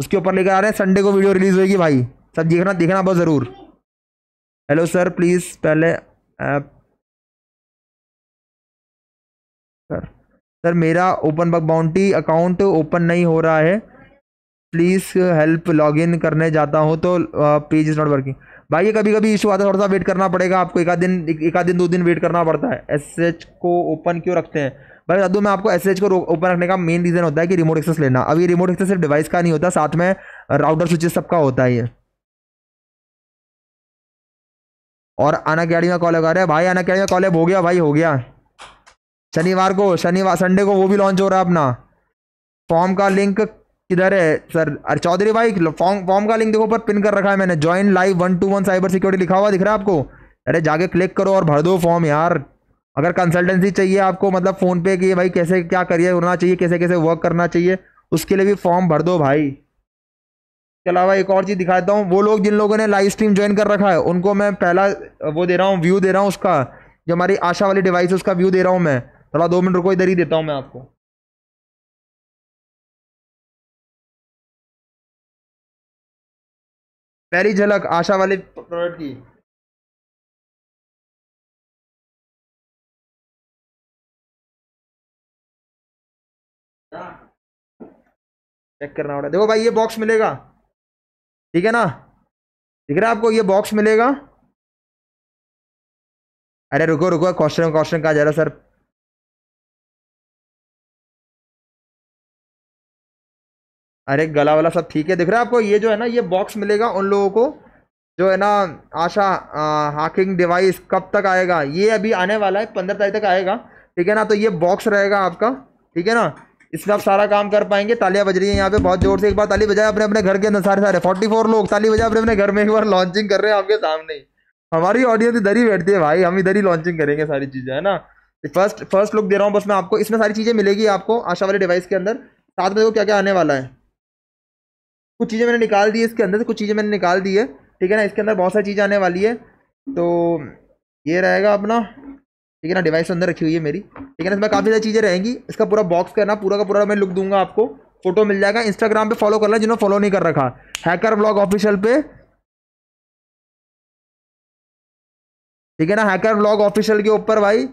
S1: उसके ऊपर लेकर आ रहे हैं संडे को वीडियो रिलीज होगी भाई सब देखना देखना बहुत ज़रूर हेलो सर प्लीज़ पहले
S2: ऐप सर सर मेरा
S1: open bug bounty account open नहीं हो रहा है प्लीज़ हेल्प लॉग इन करने जाता हूँ तो पेज इज़ नॉट वर्किंग भाई ये कभी कभी इशू आता है थोड़ा सा वेट करना पड़ेगा आपको एक दिन एक दिन दो दिन वेट करना पड़ता है एस एच को ओपन क्यों रखते हैं भाई दादू मैं आपको एस एच को ओपन रखने का मेन रीज़न होता है कि रिमोट एक्सेस लेना अभी रिमोट एक्सेस सिर्फ डिवाइस का नहीं होता साथ में राउटर स्विचेस सबका होता है ये और आना क्याड़ी में कॉल लगा रहे हैं भाई आना क्याड़ी में कॉलेब हो गया भाई हो गया शनिवार को शनिवार संडे को वो भी लॉन्च हो रहा है अपना फॉर्म का लिंक किधर है सर अरे चौधरी भाई फॉर्म फॉर्म का लिंक देखो पर पिन कर रखा है मैंने join live one two one cyber security लिखा हुआ दिख रहा है आपको अरे जाके क्लिक करो और भर दो फॉर्म यार अगर कंसल्टेंसी चाहिए आपको मतलब फ़ोन पे कि भाई कैसे क्या करियर होना चाहिए कैसे कैसे वर्क करना चाहिए उसके लिए भी फॉर्म भर दो भाई इसके अलावा एक और चीज़ दिखाता हूँ वो लोग जिन लोगों ने लाइव स्ट्रीम ज्वाइन कर रखा है उनको मैं पहला वो दे रहा हूँ व्यू दे रहा हूँ उसका जो हमारी आशा वाली डिवाइस उसका व्यू दे रहा हूँ मैं थोड़ा दो मिनट रुको इधर ही देता हूँ मैं आपको
S2: पहली झलक आशा वाले प्रोडक्ट की चेक करना पड़ा देखो भाई ये बॉक्स मिलेगा ठीक है ना दिख रहा है आपको ये बॉक्स मिलेगा अरे रुको रुको क्वेश्चन क्वेश्चन कहा जा रहा सर
S1: अरे गला वाला सब ठीक है दिख रहा है आपको ये जो है ना ये बॉक्स मिलेगा उन लोगों को जो है ना आशा हाकिंग डिवाइस कब तक आएगा ये अभी आने वाला है पंद्रह तारीख तक आएगा ठीक है ना तो ये बॉक्स रहेगा आपका ठीक है ना इसमें आप सारा काम कर पाएंगे तालियां बज रही है यहाँ पे बहुत जोर से एक बार ताली बजाए अपने अपने घर के अंदर सारे सारे फोर्टी फोर लोग ताली बजाए अपने अपने घर में एक बार लॉन्चिंग कर रहे हैं आपके सामने हमारी ऑडियंस इधर ही बैठती है भाई हम इधर ही लॉन्चिंग करेंगे सारी चीज़ें है ना फर्स्ट फर्स्ट लुक दे रहा हूँ बस मैं आपको इसमें सारी चीज़ें मिलेगी आपको आशा वाली डिवाइस के अंदर साथ में वो क्या क्या आने वाला है कुछ चीज़ें मैंने निकाल दी है इसके अंदर से कुछ चीज़ें मैंने निकाल दी है ठीक है ना इसके अंदर बहुत सारी चीज़ आने वाली है तो ये रहेगा अपना ठीक है ना डिवाइस अंदर रखी हुई है मेरी ठीक है ना इसमें काफ़ी सारी चीज़ें रहेंगी इसका पूरा बॉक्स करना पूरा का पूरा मैं लुक दूंगा आपको फोटो मिल जाएगा इंस्टाग्राम पे फॉलो करना जिन्होंने फॉलो नहीं कर रखा हैकर ब्लॉग ऑफिशियल पे ठीक है ना हैकर ब्लॉग ऑफिशियल के ऊपर भाई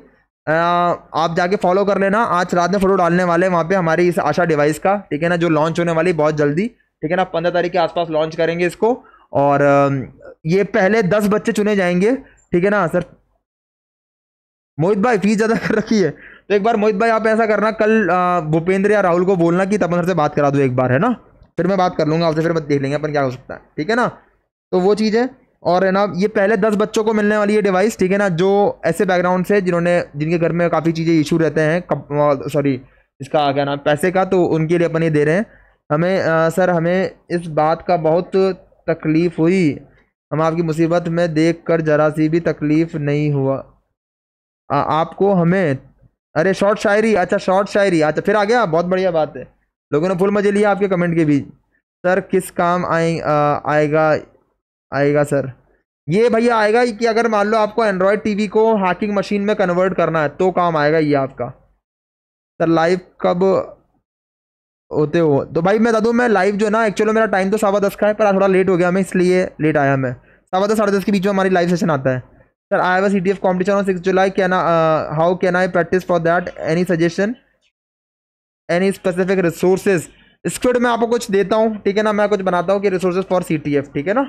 S1: आ, आप जाके फॉलो कर लेना आज रात में फोटो डालने वाले हैं वहाँ पे हमारी इस आशा डिवाइस का ठीक है ना जो लॉन्च होने वाली बहुत जल्दी ठीक है ना पंद्रह तारीख के आसपास लॉन्च करेंगे इसको और ये पहले दस बच्चे चुने जाएंगे ठीक है ना सर मोहित भाई फीस ज़्यादा कर रखी है तो एक बार मोहित भाई आप ऐसा करना कल भूपेंद्र या राहुल को बोलना कि तपन सर से बात करा दो एक बार है ना फिर मैं बात कर लूँगा आपसे फिर मैं देख लेंगे अपन क्या हो सकता है ठीक है ना तो वो चीज़ है और है ना ये पहले दस बच्चों को मिलने वाली है डिवाइस ठीक है ना जो ऐसे बैकग्राउंड से जिन्होंने जिनके घर में काफ़ी चीज़ें इशू रहते हैं सॉरी इसका क्या नाम पैसे का तो उनके लिए अपन ये दे रहे हैं हमें आ, सर हमें इस बात का बहुत तकलीफ़ हुई हम आपकी मुसीबत में देख कर ज़रा सी भी तकलीफ़ नहीं हुआ आ, आपको हमें अरे शॉर्ट शायरी अच्छा शॉर्ट शायरी अच्छा फिर आ गया बहुत बढ़िया बात है लोगों ने फुल मजे लिया आपके कमेंट के बीच सर किस काम आए आ, आएगा आएगा सर ये भैया आएगा कि अगर मान लो आपको एंड्रॉयड टीवी को हैकिंग मशीन में कन्वर्ट करना है तो काम आएगा ये आपका सर लाइव कब होते हो तो भाई मैं बता दूँ मैं लाइव जो ना एक्चुअली मेरा टाइम तो सवा दस का है पर थोड़ा लेट हो गया मैं इसलिए लेट आया मैं सवा दस साढ़े दस के बीच में हमारी लाइव सेशन आता है sir I have C D F competition on six July can how can I practise for that any suggestion any specific resources script मैं आपको कुछ देता हूँ ठीक है ना मैं कुछ बनाता हूँ कि resources for C T F ठीक है ना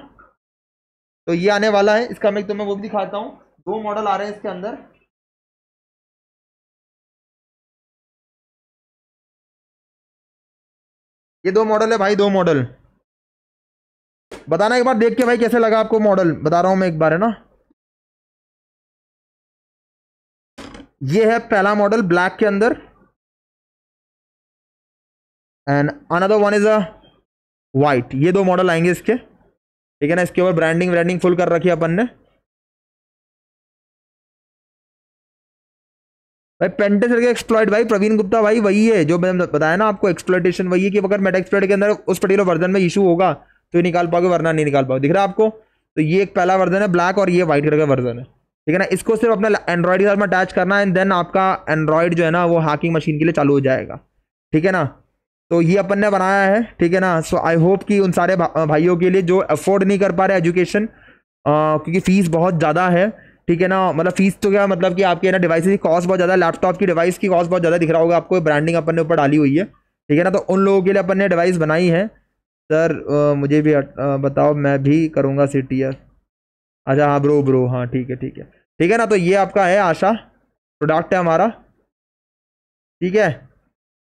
S1: तो ये आने वाला है इसका मैं तुम्हें तो वो भी दिखाता हूँ दो मॉडल
S2: आ रहे हैं इसके अंदर ये दो मॉडल है भाई दो मॉडल बताना एक बार देख के भाई कैसे लगा आपको मॉडल बता रहा हूं मैं एक बार है ना ये है पहला मॉडल ब्लैक के अंदर and another one is a white ये दो मॉडल आएंगे इसके ठीक है ना इसके ऊपर ब्रांडिंग व्रांडिंग फुल कर रखी है अपन ने
S1: भाई पेंटे सर के एक्सप्लॉइट भाई प्रवीण गुप्ता भाई वही है जो मैंने बताया ना आपको एक्सप्लॉइटेशन वही है कि अगर मेटा एक्सप्लॉइट के अंदर उस पर्टिकुलर वर्जन में इशू होगा तो ये निकाल पाओगे वरना नहीं निकाल पाओगे दिख रहा है आपको तो ये एक पहला वर्जन है ब्लैक और ये व्हाइट कलर का वर्जन है ठीक है ना इसको सिर्फ अपना एंड्रॉइड के साथ में अटैच करना है एंड देन आपका एंड्रॉइड जो है ना वो हैकिंग मशीन के लिए चालू हो जाएगा ठीक है ना तो ये अपन ने बनाया है ठीक है ना सो आई होप कि उन सारे भा, भाइयों के लिए जो अफोर्ड नहीं कर पा रहे एजुकेशन क्योंकि फ़ीस बहुत ज़्यादा है ठीक है ना मतलब फीस तो क्या मतलब कि आपके ना डिवाइस की कॉस्ट बहुत ज़्यादा लैपटॉप की डिवाइस की कॉस्ट बहुत ज़्यादा दिख रहा होगा आपको ब्रांडिंग अपन ने ऊपर डाली हुई है ठीक है ना तो उन लोगों के लिए अपन ने डिवाइस बनाई है सर मुझे भी बताओ मैं भी करूँगा सी टी अच्छा हाँ ब्रो ब्रो हाँ ठीक है ठीक है ठीक है ना तो ये आपका है आशा प्रोडक्ट है हमारा ठीक है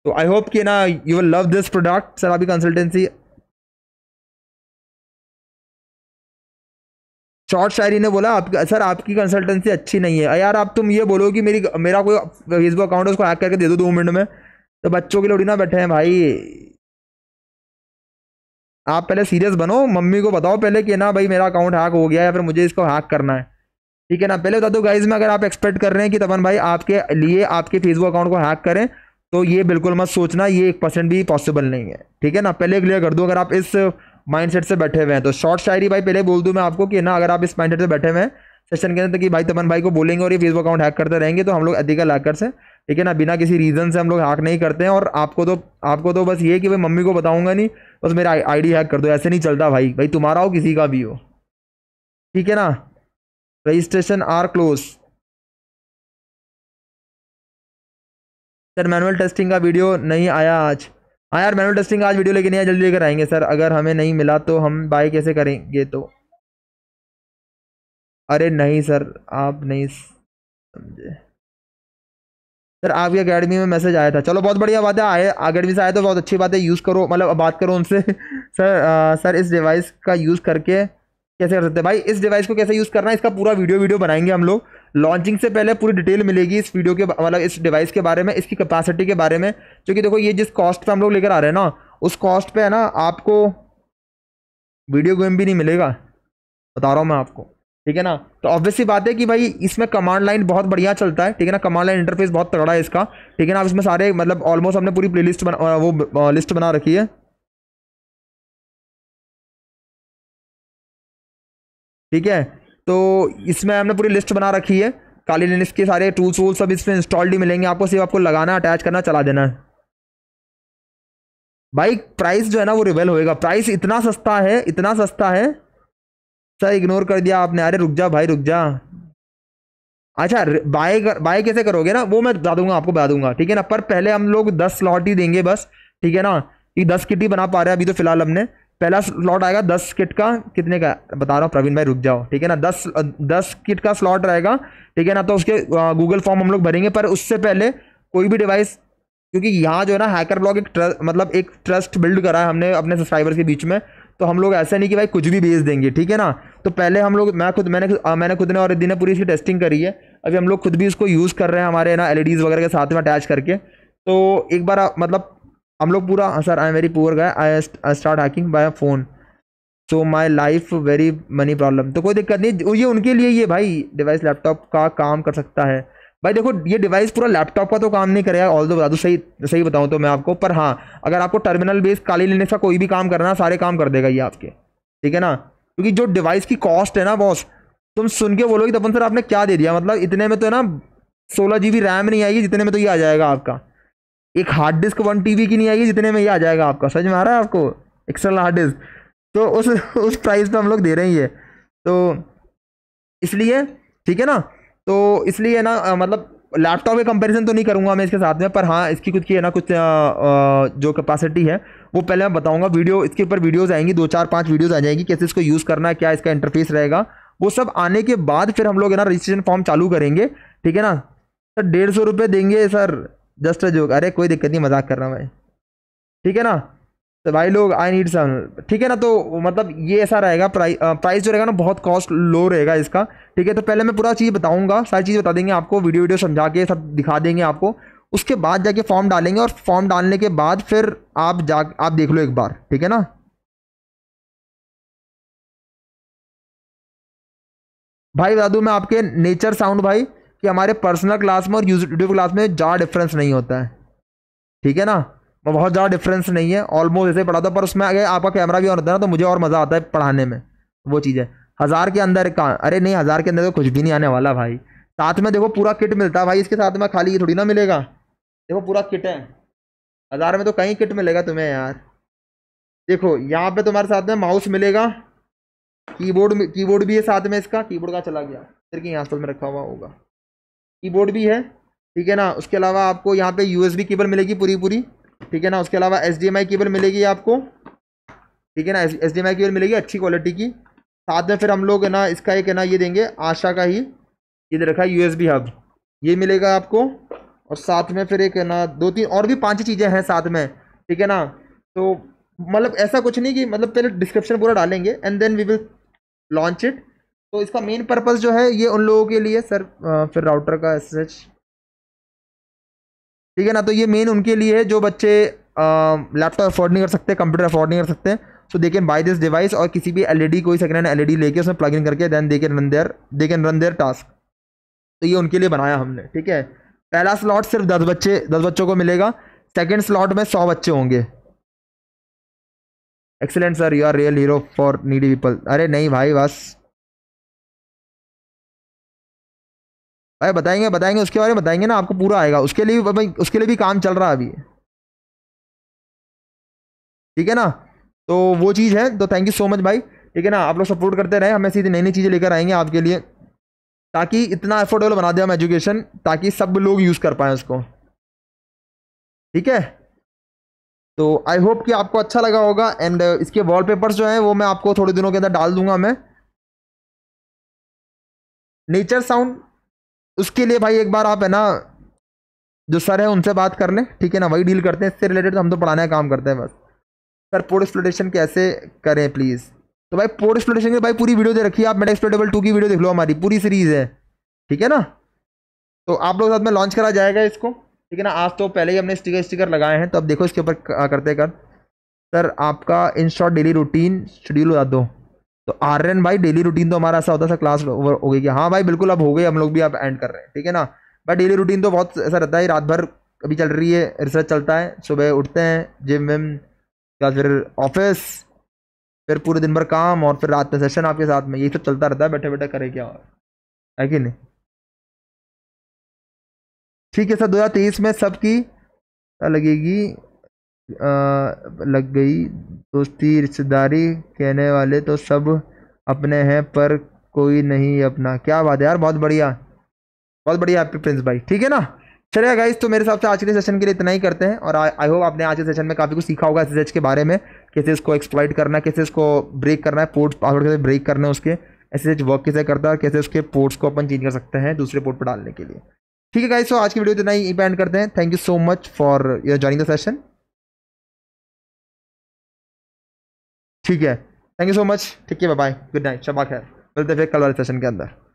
S1: तो आई होप कि ना you will love this product sir आपकी कंसल्टेंसी शॉर्ट शायरी ने बोला आपकी सर आपकी कंसल्टेंसी अच्छी नहीं है यार आप तुम ये बोलो कि मेरी मेरा कोई फेसबुक अकाउंट है उसको हैक करके दे दो दो मिनट में तो बच्चों के लोड़ी ना बैठे हैं भाई आप पहले सीरियस बनो मम्मी को बताओ पहले कि ना भाई मेरा अकाउंट हैक हो गया या फिर मुझे इसको हैक करना है ठीक है ना पहले बता दो गाइज में अगर आप एक्सपेक्ट कर रहे हैं कि तपन भाई आपके लिए आपके फेसबुक अकाउंट को हैक करें तो ये बिल्कुल मत सोचना ये एक परसेंट भी पॉसिबल नहीं है ठीक है ना पहले क्लियर कर दो अगर आप इस माइंडसेट से बैठे हुए हैं तो शॉर्ट शायरी भाई पहले बोल दूं मैं आपको कि ना अगर आप इस माइंडसेट से बैठे हुए हैं सेशन के अंदर कि भाई तमन भाई को बोलेंगे और ये फेसबुक अकाउंट हैक करते रहेंगे तो हम लोग अधिकल लाकर से ठीक है ना बिना किसी रीज़न से हम लोग हैक नहीं करते हैं और आपको तो आपको तो बस ये कि भाई मम्मी को बताऊंगा नहीं बस मेरा आईडी हैक कर दो ऐसे नहीं चलता भाई भाई तुम्हारा हो किसी का भी हो ठीक है ना registration are close sir manual testing का वीडियो नहीं आया आज हाँ यार मैनुअल टेस्टिंग आज वीडियो लेके नहीं जल्दी लेकर आएंगे सर अगर हमें नहीं मिला तो हम बाय कैसे करेंगे तो अरे नहीं सर आप नहीं
S2: समझे
S1: सर आपकी अकेडमी में मैसेज आया था चलो बहुत बढ़िया बात है आए अकेडमी से आया तो बहुत अच्छी बात है यूज़ करो मतलब बात करो उनसे सर आ, सर इस डिवाइस का यूज़ करके कैसे कर सकते हैं भाई इस डिवाइस को कैसे यूज़ करना है इसका पूरा वीडियो वीडियो बनाएंगे हम लोग लॉन्चिंग से पहले पूरी डिटेल मिलेगी इस वीडियो के मतलब इस डिवाइस के बारे में इसकी कैपेसिटी के बारे में क्योंकि देखो ये जिस कॉस्ट पे हम लोग लेकर आ रहे हैं ना उस कॉस्ट पे है ना आपको वीडियो गेम भी नहीं मिलेगा बता रहा हूँ मैं आपको ठीक है ना तो ऑब्वियसली बात है कि भाई इसमें कमांड लाइन बहुत बढ़िया चलता है ठीक है ना कमांड लाइन इंटरफेस बहुत तगड़ा है इसका ठीक है ना आप इसमें सारे मतलब ऑलमोस्ट हमने पूरी लिस्ट बना वो लिस्ट बना रखी है ठीक है तो इसमें हमने पूरी लिस्ट बना रखी है काली लिनिक्स के सारे टूल्स वूल्स सब इसमें इंस्टॉल्ड ही मिलेंगे आपको सिर्फ आपको लगाना अटैच करना चला देना है भाई प्राइस जो है ना वो रिवेल होएगा प्राइस इतना सस्ता है इतना सस्ता है सर इग्नोर कर दिया आपने अरे रुक जा भाई रुक जा अच्छा बाय कर बाय कैसे करोगे ना वो मैं बता दूंगा आपको बता दूंगा ठीक है ना पर पहले हम लोग दस स्लॉट ही देंगे बस ठीक है ना ये दस किटी बना पा रहे हैं अभी तो फिलहाल हमने पहला स्लॉट आएगा दस किट का कितने का बता रहा हूँ प्रवीण भाई रुक जाओ ठीक है ना दस दस किट का स्लॉट रहेगा ठीक है ना तो उसके गूगल फॉर्म हम लोग भरेंगे पर उससे पहले कोई भी डिवाइस क्योंकि यहाँ जो है ना हैकर ब्लॉग एक ट्रस्ट मतलब एक ट्रस्ट बिल्ड करा है हमने अपने सब्सक्राइबर्स के बीच में तो हम लोग ऐसा नहीं कि भाई कुछ भी भेज देंगे ठीक है ना तो पहले हम लोग मैं खुद मैंने आ, मैंने खुद ने और दिन पूरी इसकी टेस्टिंग करी है अभी हम लोग खुद भी इसको यूज़ कर रहे हैं हमारे ना एल e वगैरह के साथ में अटैच करके तो एक बार मतलब हम लोग पूरा हाँ, sir I am very poor guy I start hacking by phone so my life very money problem तो कोई दिक्कत नहीं ये उनके लिए ये भाई डिवाइस लैपटॉप का काम कर सकता है भाई देखो ये डिवाइस पूरा लैपटॉप का तो काम नहीं करेगा ऑल दो बता दो सही सही बताऊँ तो मैं आपको पर हाँ अगर आपको टर्मिनल बेस काली लेने का कोई भी काम करना सारे काम कर देगा ये आपके ठीक है ना क्योंकि जो डिवाइस की कॉस्ट है ना बॉस तुम सुन के बोलोगे अपन सर आपने क्या दे दिया मतलब इतने में तो है ना सोलह जी बी रैम नहीं आएगी जितने में तो ये आ जाएगा आपका एक हार्ड डिस्क वन टी की नहीं आएगी जितने में ये आ जाएगा आपका समझ में आ रहा है आपको एक्सटर्नल हार्ड डिस्क तो उस उस प्राइस पे हम लोग दे रहे हैं ये तो इसलिए ठीक है ना तो इसलिए ना मतलब लैपटॉप के कंपैरिजन तो नहीं करूँगा मैं इसके साथ में पर हाँ इसकी कुछ की है ना कुछ आ, आ, जो कैपेसिटी है वो पहले मैं बताऊँगा वीडियो इसके ऊपर वीडियोज़ आएंगी दो चार पाँच वीडियोज़ आ जाएंगी कैसे इसको यूज़ करना है क्या इसका इंटरफेस रहेगा वो सब आने के बाद फिर हम लोग है ना रजिस्ट्रेशन फॉर्म चालू करेंगे ठीक है ना सर डेढ़ सौ रुपये देंगे सर जस्ट अ जोक अरे कोई दिक्कत नहीं मजाक कर रहा भाई ठीक है ना तो भाई लोग आई नीड सम ठीक है ना तो मतलब ये ऐसा रहेगा प्राइ, प्राइस जो रहेगा ना बहुत कॉस्ट लो रहेगा इसका ठीक है तो पहले मैं पूरा चीज़ बताऊंगा सारी चीज़ बता देंगे आपको वीडियो वीडियो समझा के सब दिखा देंगे आपको उसके बाद जाके फॉर्म डालेंगे और फॉर्म डालने के बाद फिर आप जा आप देख लो एक बार ठीक है ना
S2: भाई बता दूँ मैं आपके नेचर साउंड
S1: भाई कि हमारे पर्सनल क्लास में और यूट्यूब क्लास में ज़्यादा डिफरेंस नहीं होता है ठीक है ना बहुत ज़्यादा डिफरेंस नहीं है ऑलमोस्ट ऐसे पढ़ाता पर उसमें अगर आपका कैमरा भी ऑन होता है ना तो मुझे और मज़ा आता है पढ़ाने में वो चीज़ है हज़ार के अंदर का अरे नहीं हज़ार के अंदर तो कुछ भी नहीं आने वाला भाई साथ में देखो पूरा किट मिलता है भाई इसके साथ में खाली ये थोड़ी ना मिलेगा देखो पूरा किट है हज़ार में तो कहीं किट मिलेगा तुम्हें यार देखो यहाँ पे तुम्हारे साथ में माउस मिलेगा कीबोर्ड कीबोर्ड भी है साथ में इसका कीबोर्ड का चला गया फिर कहीं यहाँ में रखा हुआ होगा कीबोर्ड भी है ठीक है ना उसके अलावा आपको यहाँ पे यूएसबी केबल मिलेगी पूरी पूरी ठीक है ना उसके अलावा एस केबल मिलेगी आपको ठीक है ना एस केबल मिलेगी अच्छी क्वालिटी की साथ में फिर हम लोग है ना इसका एक है ना ये देंगे आशा का ही ये रखा है यू हब ये मिलेगा आपको और साथ में फिर एक है ना दो तीन और भी पांच चीज़ें हैं साथ में ठीक है ना तो मतलब ऐसा कुछ नहीं कि मतलब पहले डिस्क्रिप्शन पूरा डालेंगे and then we will launch it तो इसका मेन पर्पज़ जो है ये उन लोगों के लिए सर फिर राउटर का एस एच ठीक है ना तो ये मेन उनके लिए है जो बच्चे लैपटॉप अफोर्ड नहीं कर सकते कंप्यूटर अफोर्ड नहीं कर सकते so they can buy this device और किसी भी एलईडी e कोई सेकेंड हैंड एलईडी लेके उसमें प्लग इन करके then they can run their they can run their task तो ये उनके लिए बनाया हमने ठीक है पहला स्लॉट सिर्फ दस बच्चे दस बच्चों को मिलेगा सेकेंड स्लॉट में सौ बच्चे होंगे excellent sir you are real hero for needy people अरे नहीं भाई बस भाई बताएंगे बताएंगे उसके बारे में बताएंगे ना आपको पूरा आएगा उसके लिए भी भाई उसके लिए भी काम चल रहा है अभी ठीक है ना तो वो चीज़ है तो थैंक यू सो मच भाई ठीक है ना आप लोग सपोर्ट करते रहें हमें सीधी नई नई चीज़ें लेकर आएंगे आपके लिए ताकि इतना अफोर्डेबल बना दें हम एजुकेशन ताकि सब लोग यूज़ कर पाएँ उसको ठीक है तो आई होप कि आपको अच्छा लगा होगा एंड इसके वॉलपेपर्स जो हैं वो मैं आपको थोड़े दिनों के अंदर डाल दूंगा मैं नेचर साउंड उसके लिए भाई एक बार आप है ना जो सर है उनसे बात कर लें ठीक है ना वही डील करते हैं इससे रिलेटेड तो हम तो पढ़ाने का काम करते हैं बस सर पोर्ट एक्सप्लोटेशन कैसे करें प्लीज़ तो भाई पोर्ट एक्सप्लोटेशन की भाई पूरी वीडियो दे रखी है आप मेटा एक्सप्लोटेबल टू की वीडियो देख लो हमारी पूरी सीरीज़ है ठीक है ना तो आप लोग साथ में लॉन्च करा जाएगा इसको ठीक है ना आज तो पहले ही हमने स्टिकर स्टिकर लगाए हैं तो अब देखो इसके ऊपर करते कर सर आपका in short daily routine schedule बता दो तो आर्यन भाई डेली रूटीन तो हमारा ऐसा होता है क्लास हो गई कि हाँ भाई बिल्कुल अब हो गई हम लोग भी अब एंड कर रहे हैं ठीक है ना बट डेली रूटीन तो बहुत ऐसा रहता है रात भर अभी चल रही है रिसर्च चलता है सुबह उठते हैं जिम विम या फिर ऑफिस फिर पूरे दिन भर काम और फिर रात में सेशन आपके साथ में यही सब चलता रहता है बैठे बैठे करे क्या और है कि नहीं ठीक है सर तेईस में सबकी लगेगी लग गई दोस्ती रिश्तेदारी कहने वाले तो सब अपने हैं पर कोई नहीं अपना क्या बात है यार बहुत बढ़िया बहुत बढ़िया आपके प्रिंस भाई ठीक है ना चलिए गाइस तो मेरे हिसाब से आज के सेशन के लिए इतना ही करते हैं और आई होप आपने आज के सेशन में काफ़ी कुछ सीखा होगा एस के बारे में कैसे इसको एक्सप्लाइट करना है कैसे इसको ब्रेक करना है पोर्ट्स पासवर्ड कैसे ब्रेक करना है उसके एस एच वर्क कैसे करता है कैसे उसके पोर्ट्स को अपन चेंज कर सकते हैं दूसरे पोर्ट पर डालने के लिए ठीक है गाइस तो आज की वीडियो इतना ही इपेंड करते हैं thank you so much for your joining the session
S2: ठीक है थैंक यू सो मच ठीक है बाय गुड नाइट शबा खैर मिलते फिर कल वाले सेशन के अंदर